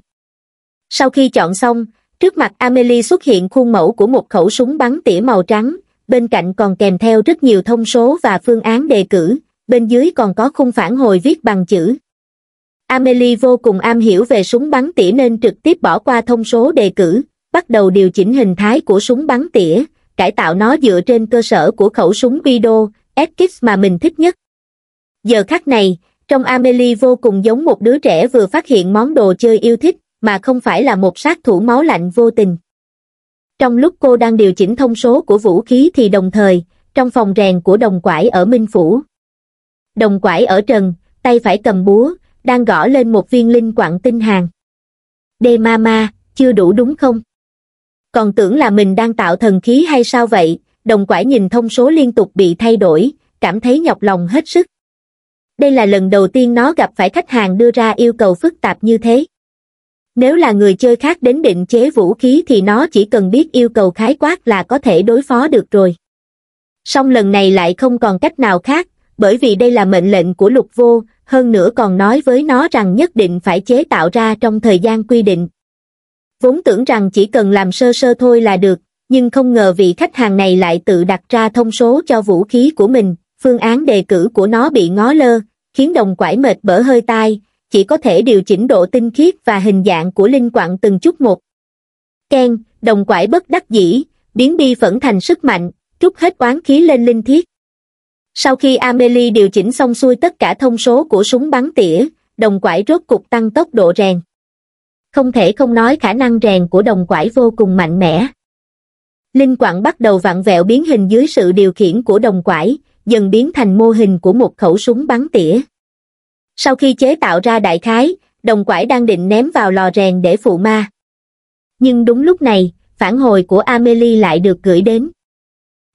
Sau khi chọn xong, trước mặt Amelie xuất hiện khuôn mẫu của một khẩu súng bắn tỉa màu trắng, bên cạnh còn kèm theo rất nhiều thông số và phương án đề cử, bên dưới còn có khung phản hồi viết bằng chữ. Amelie vô cùng am hiểu về súng bắn tỉa nên trực tiếp bỏ qua thông số đề cử, bắt đầu điều chỉnh hình thái của súng bắn tỉa, cải tạo nó dựa trên cơ sở của khẩu súng video, Escapes mà mình thích nhất. Giờ khắc này, trong Amelie vô cùng giống một đứa trẻ vừa phát hiện món đồ chơi yêu thích, mà không phải là một sát thủ máu lạnh vô tình. Trong lúc cô đang điều chỉnh thông số của vũ khí thì đồng thời, trong phòng rèn của đồng quải ở Minh Phủ. Đồng quải ở trần, tay phải cầm búa, đang gõ lên một viên linh quặng tinh hàng. Đê ma ma, chưa đủ đúng không? Còn tưởng là mình đang tạo thần khí hay sao vậy, đồng quải nhìn thông số liên tục bị thay đổi, cảm thấy nhọc lòng hết sức. Đây là lần đầu tiên nó gặp phải khách hàng đưa ra yêu cầu phức tạp như thế. Nếu là người chơi khác đến định chế vũ khí thì nó chỉ cần biết yêu cầu khái quát là có thể đối phó được rồi. Song lần này lại không còn cách nào khác, bởi vì đây là mệnh lệnh của lục vô, hơn nữa còn nói với nó rằng nhất định phải chế tạo ra trong thời gian quy định. Vốn tưởng rằng chỉ cần làm sơ sơ thôi là được, nhưng không ngờ vị khách hàng này lại tự đặt ra thông số cho vũ khí của mình, phương án đề cử của nó bị ngó lơ, khiến đồng quải mệt bở hơi tai, chỉ có thể điều chỉnh độ tinh khiết và hình dạng của linh quạng từng chút một. Ken, đồng quải bất đắc dĩ, biến bi phẫn thành sức mạnh, trút hết quán khí lên linh thiết. Sau khi Amelie điều chỉnh xong xuôi tất cả thông số của súng bắn tỉa, đồng quải rốt cục tăng tốc độ rèn. Không thể không nói khả năng rèn của đồng quải vô cùng mạnh mẽ. Linh quạng bắt đầu vặn vẹo biến hình dưới sự điều khiển của đồng quải, dần biến thành mô hình của một khẩu súng bắn tỉa. Sau khi chế tạo ra đại khái, đồng quải đang định ném vào lò rèn để phụ ma. Nhưng đúng lúc này, phản hồi của Amelie lại được gửi đến.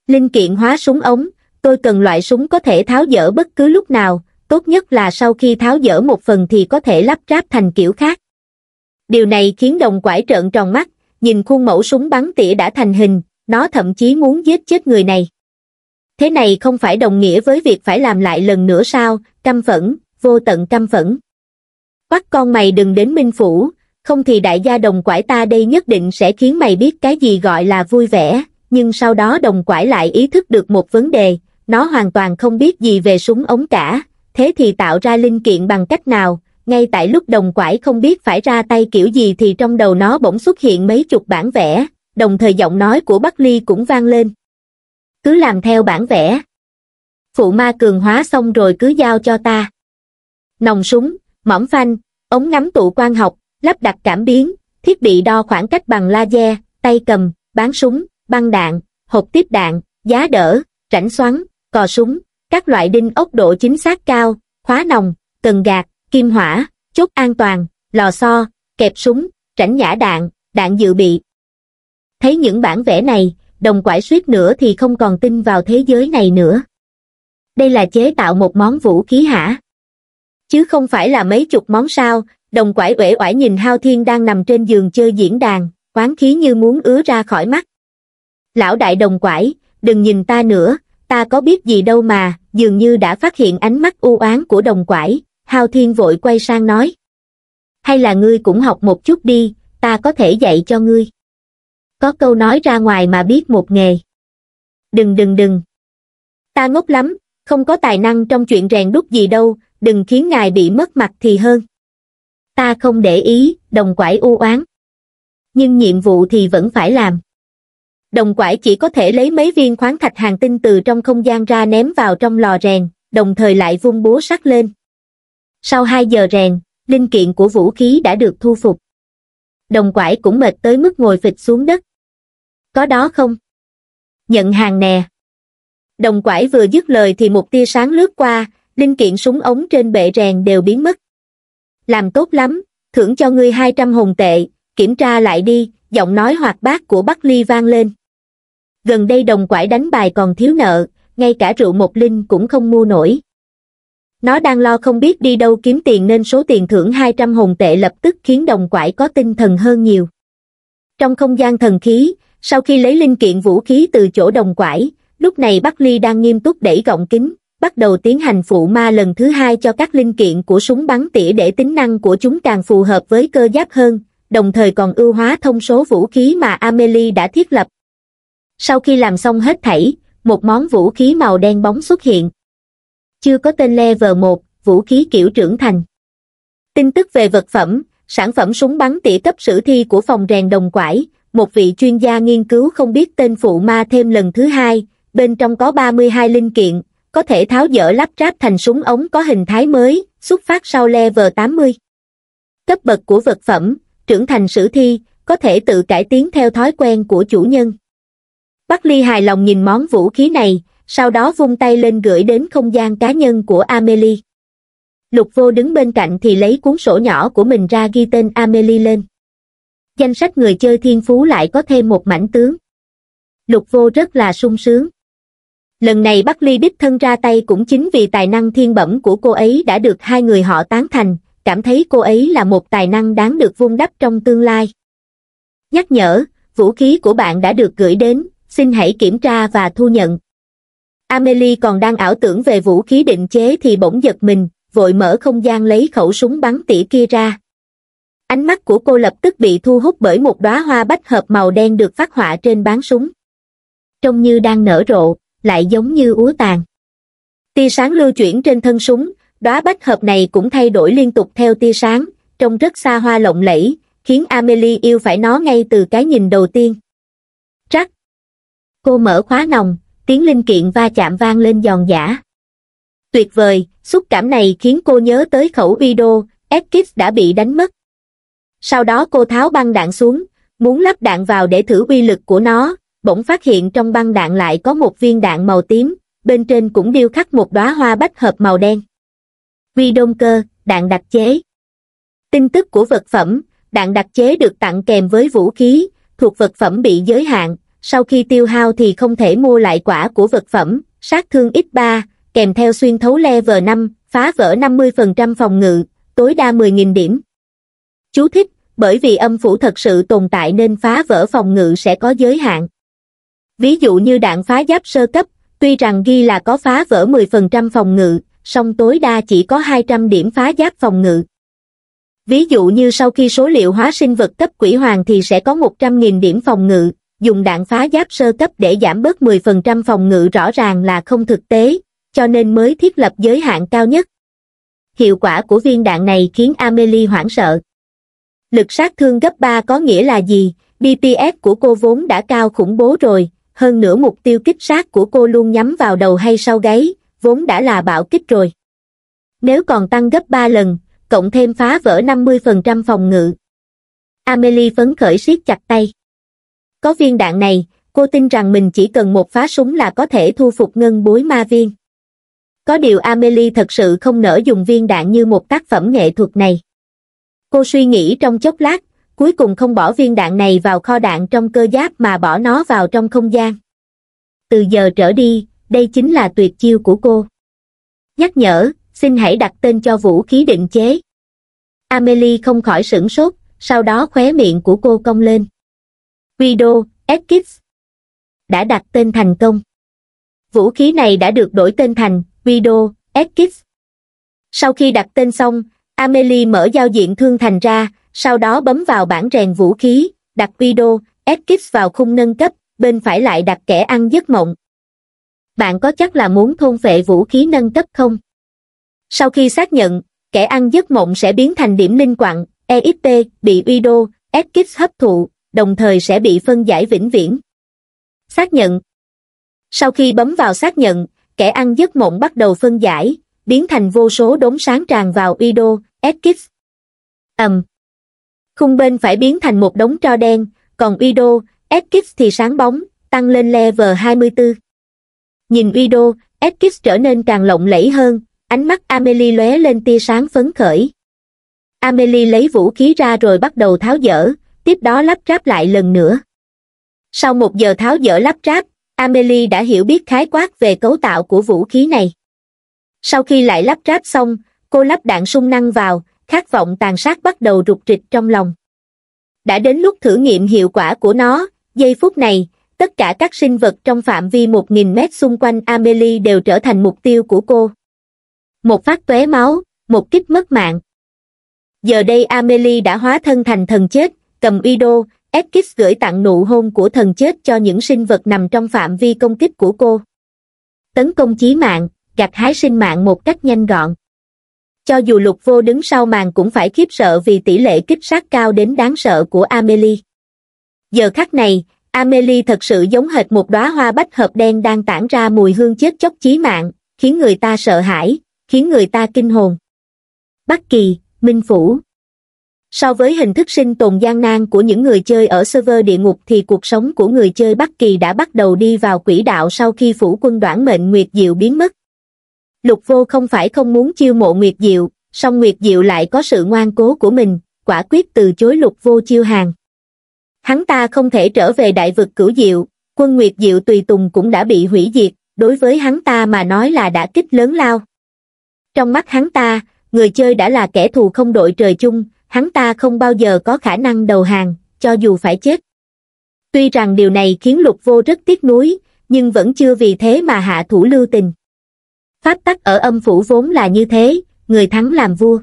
Linh kiện hóa súng ống, tôi cần loại súng có thể tháo dỡ bất cứ lúc nào, tốt nhất là sau khi tháo dỡ một phần thì có thể lắp ráp thành kiểu khác. Điều này khiến đồng quải trợn tròn mắt, nhìn khuôn mẫu súng bắn tỉa đã thành hình, nó thậm chí muốn giết chết người này. Thế này không phải đồng nghĩa với việc phải làm lại lần nữa sao, căm phẫn, vô tận căm phẫn. Bắt con mày đừng đến Minh Phủ, không thì đại gia đồng quải ta đây nhất định sẽ khiến mày biết cái gì gọi là vui vẻ, nhưng sau đó đồng quải lại ý thức được một vấn đề, nó hoàn toàn không biết gì về súng ống cả, thế thì tạo ra linh kiện bằng cách nào, ngay tại lúc đồng quải không biết phải ra tay kiểu gì thì trong đầu nó bỗng xuất hiện mấy chục bản vẽ, đồng thời giọng nói của Bắc Ly cũng vang lên. Cứ làm theo bản vẽ. Phụ ma cường hóa xong rồi cứ giao cho ta. Nòng súng, mỏm phanh, ống ngắm tụ quan học, lắp đặt cảm biến, thiết bị đo khoảng cách bằng laser, tay cầm, bán súng, băng đạn, hộp tiếp đạn, giá đỡ, rảnh xoắn, cò súng, các loại đinh ốc độ chính xác cao, khóa nòng, cần gạt, kim hỏa, chốt an toàn, lò xo, kẹp súng, rảnh nhã đạn, đạn dự bị, Thấy những bản vẽ này, đồng quải suýt nữa thì không còn tin vào thế giới này nữa. Đây là chế tạo một món vũ khí hả? Chứ không phải là mấy chục món sao, đồng quải uể oải nhìn Hao Thiên đang nằm trên giường chơi diễn đàn, quán khí như muốn ứa ra khỏi mắt. Lão đại đồng quải, đừng nhìn ta nữa, ta có biết gì đâu mà, dường như đã phát hiện ánh mắt u oán của đồng quải, Hao Thiên vội quay sang nói. Hay là ngươi cũng học một chút đi, ta có thể dạy cho ngươi. Có câu nói ra ngoài mà biết một nghề. Đừng đừng đừng. Ta ngốc lắm, không có tài năng trong chuyện rèn đúc gì đâu, đừng khiến ngài bị mất mặt thì hơn. Ta không để ý, đồng quải u oán. Nhưng nhiệm vụ thì vẫn phải làm. Đồng quải chỉ có thể lấy mấy viên khoáng thạch hàng tinh từ trong không gian ra ném vào trong lò rèn, đồng thời lại vung búa sắt lên. Sau 2 giờ rèn, linh kiện của vũ khí đã được thu phục. Đồng quải cũng mệt tới mức ngồi phịch xuống đất có đó không? Nhận hàng nè. Đồng quải vừa dứt lời thì một tia sáng lướt qua, linh kiện súng ống trên bệ rèn đều biến mất. Làm tốt lắm, thưởng cho ngươi 200 hồng tệ, kiểm tra lại đi, giọng nói hoạt bát của Bắc Ly vang lên. Gần đây đồng quải đánh bài còn thiếu nợ, ngay cả rượu một linh cũng không mua nổi. Nó đang lo không biết đi đâu kiếm tiền nên số tiền thưởng 200 hồng tệ lập tức khiến đồng quải có tinh thần hơn nhiều. Trong không gian thần khí, sau khi lấy linh kiện vũ khí từ chỗ đồng quải lúc này bắc ly đang nghiêm túc đẩy gọng kính bắt đầu tiến hành phụ ma lần thứ hai cho các linh kiện của súng bắn tỉa để tính năng của chúng càng phù hợp với cơ giáp hơn đồng thời còn ưu hóa thông số vũ khí mà amelie đã thiết lập sau khi làm xong hết thảy một món vũ khí màu đen bóng xuất hiện chưa có tên level một vũ khí kiểu trưởng thành tin tức về vật phẩm sản phẩm súng bắn tỉa cấp sử thi của phòng rèn đồng quải một vị chuyên gia nghiên cứu không biết tên phụ ma thêm lần thứ hai, bên trong có 32 linh kiện, có thể tháo dỡ lắp ráp thành súng ống có hình thái mới, xuất phát sau level 80. Cấp bậc của vật phẩm, trưởng thành sử thi, có thể tự cải tiến theo thói quen của chủ nhân. Bắc Ly hài lòng nhìn món vũ khí này, sau đó vung tay lên gửi đến không gian cá nhân của Amelie. Lục vô đứng bên cạnh thì lấy cuốn sổ nhỏ của mình ra ghi tên Amelie lên danh sách người chơi thiên phú lại có thêm một mảnh tướng. Lục vô rất là sung sướng. Lần này Bắc Ly đích thân ra tay cũng chính vì tài năng thiên bẩm của cô ấy đã được hai người họ tán thành, cảm thấy cô ấy là một tài năng đáng được vun đắp trong tương lai. Nhắc nhở, vũ khí của bạn đã được gửi đến, xin hãy kiểm tra và thu nhận. Amelie còn đang ảo tưởng về vũ khí định chế thì bỗng giật mình, vội mở không gian lấy khẩu súng bắn tỉa kia ra, ánh mắt của cô lập tức bị thu hút bởi một đóa hoa bách hợp màu đen được phát họa trên bán súng trông như đang nở rộ lại giống như úa tàn tia sáng lưu chuyển trên thân súng đóa bách hợp này cũng thay đổi liên tục theo tia sáng trông rất xa hoa lộng lẫy khiến amelie yêu phải nó ngay từ cái nhìn đầu tiên trắc cô mở khóa nòng tiếng linh kiện va chạm vang lên giòn giả. tuyệt vời xúc cảm này khiến cô nhớ tới khẩu uy đô ekip đã bị đánh mất sau đó cô tháo băng đạn xuống, muốn lắp đạn vào để thử uy lực của nó, bỗng phát hiện trong băng đạn lại có một viên đạn màu tím, bên trên cũng điêu khắc một đóa hoa bách hợp màu đen. Vi đông cơ, đạn đặc chế. Tin tức của vật phẩm, đạn đặc chế được tặng kèm với vũ khí, thuộc vật phẩm bị giới hạn, sau khi tiêu hao thì không thể mua lại quả của vật phẩm, sát thương x3, kèm theo xuyên thấu level 5, phá vỡ 50% phòng ngự, tối đa 10.000 điểm. Chú thích, bởi vì âm phủ thật sự tồn tại nên phá vỡ phòng ngự sẽ có giới hạn. Ví dụ như đạn phá giáp sơ cấp, tuy rằng ghi là có phá vỡ 10% phòng ngự, song tối đa chỉ có 200 điểm phá giáp phòng ngự. Ví dụ như sau khi số liệu hóa sinh vật cấp quỷ hoàng thì sẽ có 100.000 điểm phòng ngự, dùng đạn phá giáp sơ cấp để giảm bớt 10% phòng ngự rõ ràng là không thực tế, cho nên mới thiết lập giới hạn cao nhất. Hiệu quả của viên đạn này khiến Amelie hoảng sợ lực sát thương gấp ba có nghĩa là gì bps của cô vốn đã cao khủng bố rồi hơn nữa mục tiêu kích sát của cô luôn nhắm vào đầu hay sau gáy vốn đã là bạo kích rồi nếu còn tăng gấp ba lần cộng thêm phá vỡ 50% phòng ngự amelie phấn khởi siết chặt tay có viên đạn này cô tin rằng mình chỉ cần một phá súng là có thể thu phục ngân bối ma viên có điều amelie thật sự không nỡ dùng viên đạn như một tác phẩm nghệ thuật này cô suy nghĩ trong chốc lát cuối cùng không bỏ viên đạn này vào kho đạn trong cơ giáp mà bỏ nó vào trong không gian từ giờ trở đi đây chính là tuyệt chiêu của cô nhắc nhở xin hãy đặt tên cho vũ khí định chế amelie không khỏi sửng sốt sau đó khóe miệng của cô cong lên Guido, x đã đặt tên thành công vũ khí này đã được đổi tên thành Guido, x sau khi đặt tên xong Amelie mở giao diện thương thành ra, sau đó bấm vào bảng rèn vũ khí, đặt video, Eskix vào khung nâng cấp, bên phải lại đặt kẻ ăn giấc mộng. Bạn có chắc là muốn thôn vệ vũ khí nâng cấp không? Sau khi xác nhận, kẻ ăn giấc mộng sẽ biến thành điểm linh quặng, EXP, bị video, Eskix hấp thụ, đồng thời sẽ bị phân giải vĩnh viễn. Xác nhận Sau khi bấm vào xác nhận, kẻ ăn giấc mộng bắt đầu phân giải, biến thành vô số đốm sáng tràn vào Ido, Ekix. ầm, Khung bên phải biến thành một đống tro đen, còn Ido, Ekix thì sáng bóng, tăng lên level 24. Nhìn Ido, Ekix trở nên càng lộng lẫy hơn, ánh mắt Amelie lóe lên tia sáng phấn khởi. Amelie lấy vũ khí ra rồi bắt đầu tháo dỡ, tiếp đó lắp ráp lại lần nữa. Sau một giờ tháo dỡ lắp ráp, Amelie đã hiểu biết khái quát về cấu tạo của vũ khí này sau khi lại lắp ráp xong cô lắp đạn sung năng vào khát vọng tàn sát bắt đầu rụt rịch trong lòng đã đến lúc thử nghiệm hiệu quả của nó giây phút này tất cả các sinh vật trong phạm vi một nghìn mét xung quanh amelie đều trở thành mục tiêu của cô một phát tuế máu một kích mất mạng giờ đây amelie đã hóa thân thành thần chết cầm uy đô Eskis gửi tặng nụ hôn của thần chết cho những sinh vật nằm trong phạm vi công kích của cô. Tấn công chí mạng chặt hái sinh mạng một cách nhanh gọn. Cho dù lục vô đứng sau màn cũng phải khiếp sợ vì tỷ lệ kích sát cao đến đáng sợ của Amelie. Giờ khắc này, Amelie thật sự giống hệt một đóa hoa bách hợp đen đang tản ra mùi hương chết chóc chí mạng, khiến người ta sợ hãi, khiến người ta kinh hồn. Bắc Kỳ, Minh Phủ So với hình thức sinh tồn gian nan của những người chơi ở server địa ngục thì cuộc sống của người chơi Bắc Kỳ đã bắt đầu đi vào quỹ đạo sau khi phủ quân đoạn mệnh Nguyệt Diệu biến mất. Lục vô không phải không muốn chiêu mộ Nguyệt Diệu, song Nguyệt Diệu lại có sự ngoan cố của mình, quả quyết từ chối lục vô chiêu hàng. Hắn ta không thể trở về đại vực cửu diệu, quân Nguyệt Diệu tùy tùng cũng đã bị hủy diệt, đối với hắn ta mà nói là đã kích lớn lao. Trong mắt hắn ta, người chơi đã là kẻ thù không đội trời chung, hắn ta không bao giờ có khả năng đầu hàng, cho dù phải chết. Tuy rằng điều này khiến lục vô rất tiếc nuối, nhưng vẫn chưa vì thế mà hạ thủ lưu tình pháp tắc ở âm phủ vốn là như thế người thắng làm vua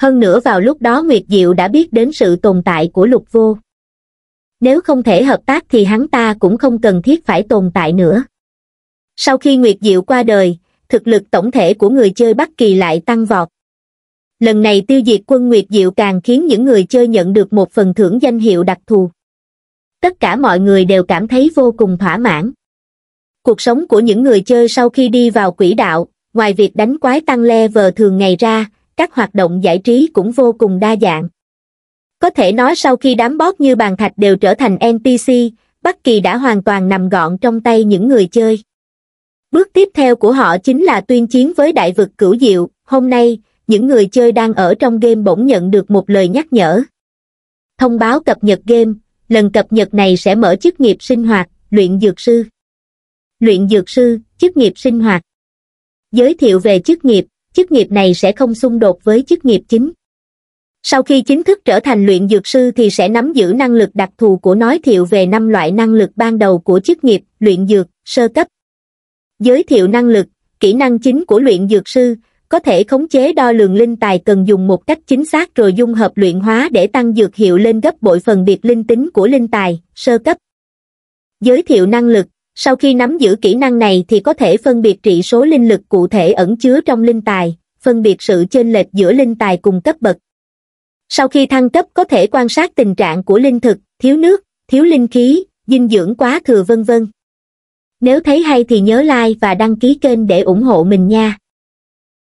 hơn nữa vào lúc đó nguyệt diệu đã biết đến sự tồn tại của lục vô nếu không thể hợp tác thì hắn ta cũng không cần thiết phải tồn tại nữa sau khi nguyệt diệu qua đời thực lực tổng thể của người chơi bắc kỳ lại tăng vọt lần này tiêu diệt quân nguyệt diệu càng khiến những người chơi nhận được một phần thưởng danh hiệu đặc thù tất cả mọi người đều cảm thấy vô cùng thỏa mãn cuộc sống của những người chơi sau khi đi vào quỹ đạo ngoài việc đánh quái tăng le vờ thường ngày ra các hoạt động giải trí cũng vô cùng đa dạng có thể nói sau khi đám bót như bàn thạch đều trở thành npc bắc kỳ đã hoàn toàn nằm gọn trong tay những người chơi bước tiếp theo của họ chính là tuyên chiến với đại vực cửu diệu hôm nay những người chơi đang ở trong game bỗng nhận được một lời nhắc nhở thông báo cập nhật game lần cập nhật này sẽ mở chức nghiệp sinh hoạt luyện dược sư luyện dược sư, chức nghiệp sinh hoạt. Giới thiệu về chức nghiệp, chức nghiệp này sẽ không xung đột với chức nghiệp chính. Sau khi chính thức trở thành luyện dược sư thì sẽ nắm giữ năng lực đặc thù của nói thiệu về năm loại năng lực ban đầu của chức nghiệp, luyện dược, sơ cấp. Giới thiệu năng lực, kỹ năng chính của luyện dược sư, có thể khống chế đo lường linh tài cần dùng một cách chính xác rồi dung hợp luyện hóa để tăng dược hiệu lên gấp bội phần biệt linh tính của linh tài, sơ cấp. Giới thiệu năng lực, sau khi nắm giữ kỹ năng này thì có thể phân biệt trị số linh lực cụ thể ẩn chứa trong linh tài phân biệt sự chênh lệch giữa linh tài cùng cấp bậc sau khi thăng cấp có thể quan sát tình trạng của linh thực thiếu nước thiếu linh khí dinh dưỡng quá thừa vân vân nếu thấy hay thì nhớ like và đăng ký kênh để ủng hộ mình nha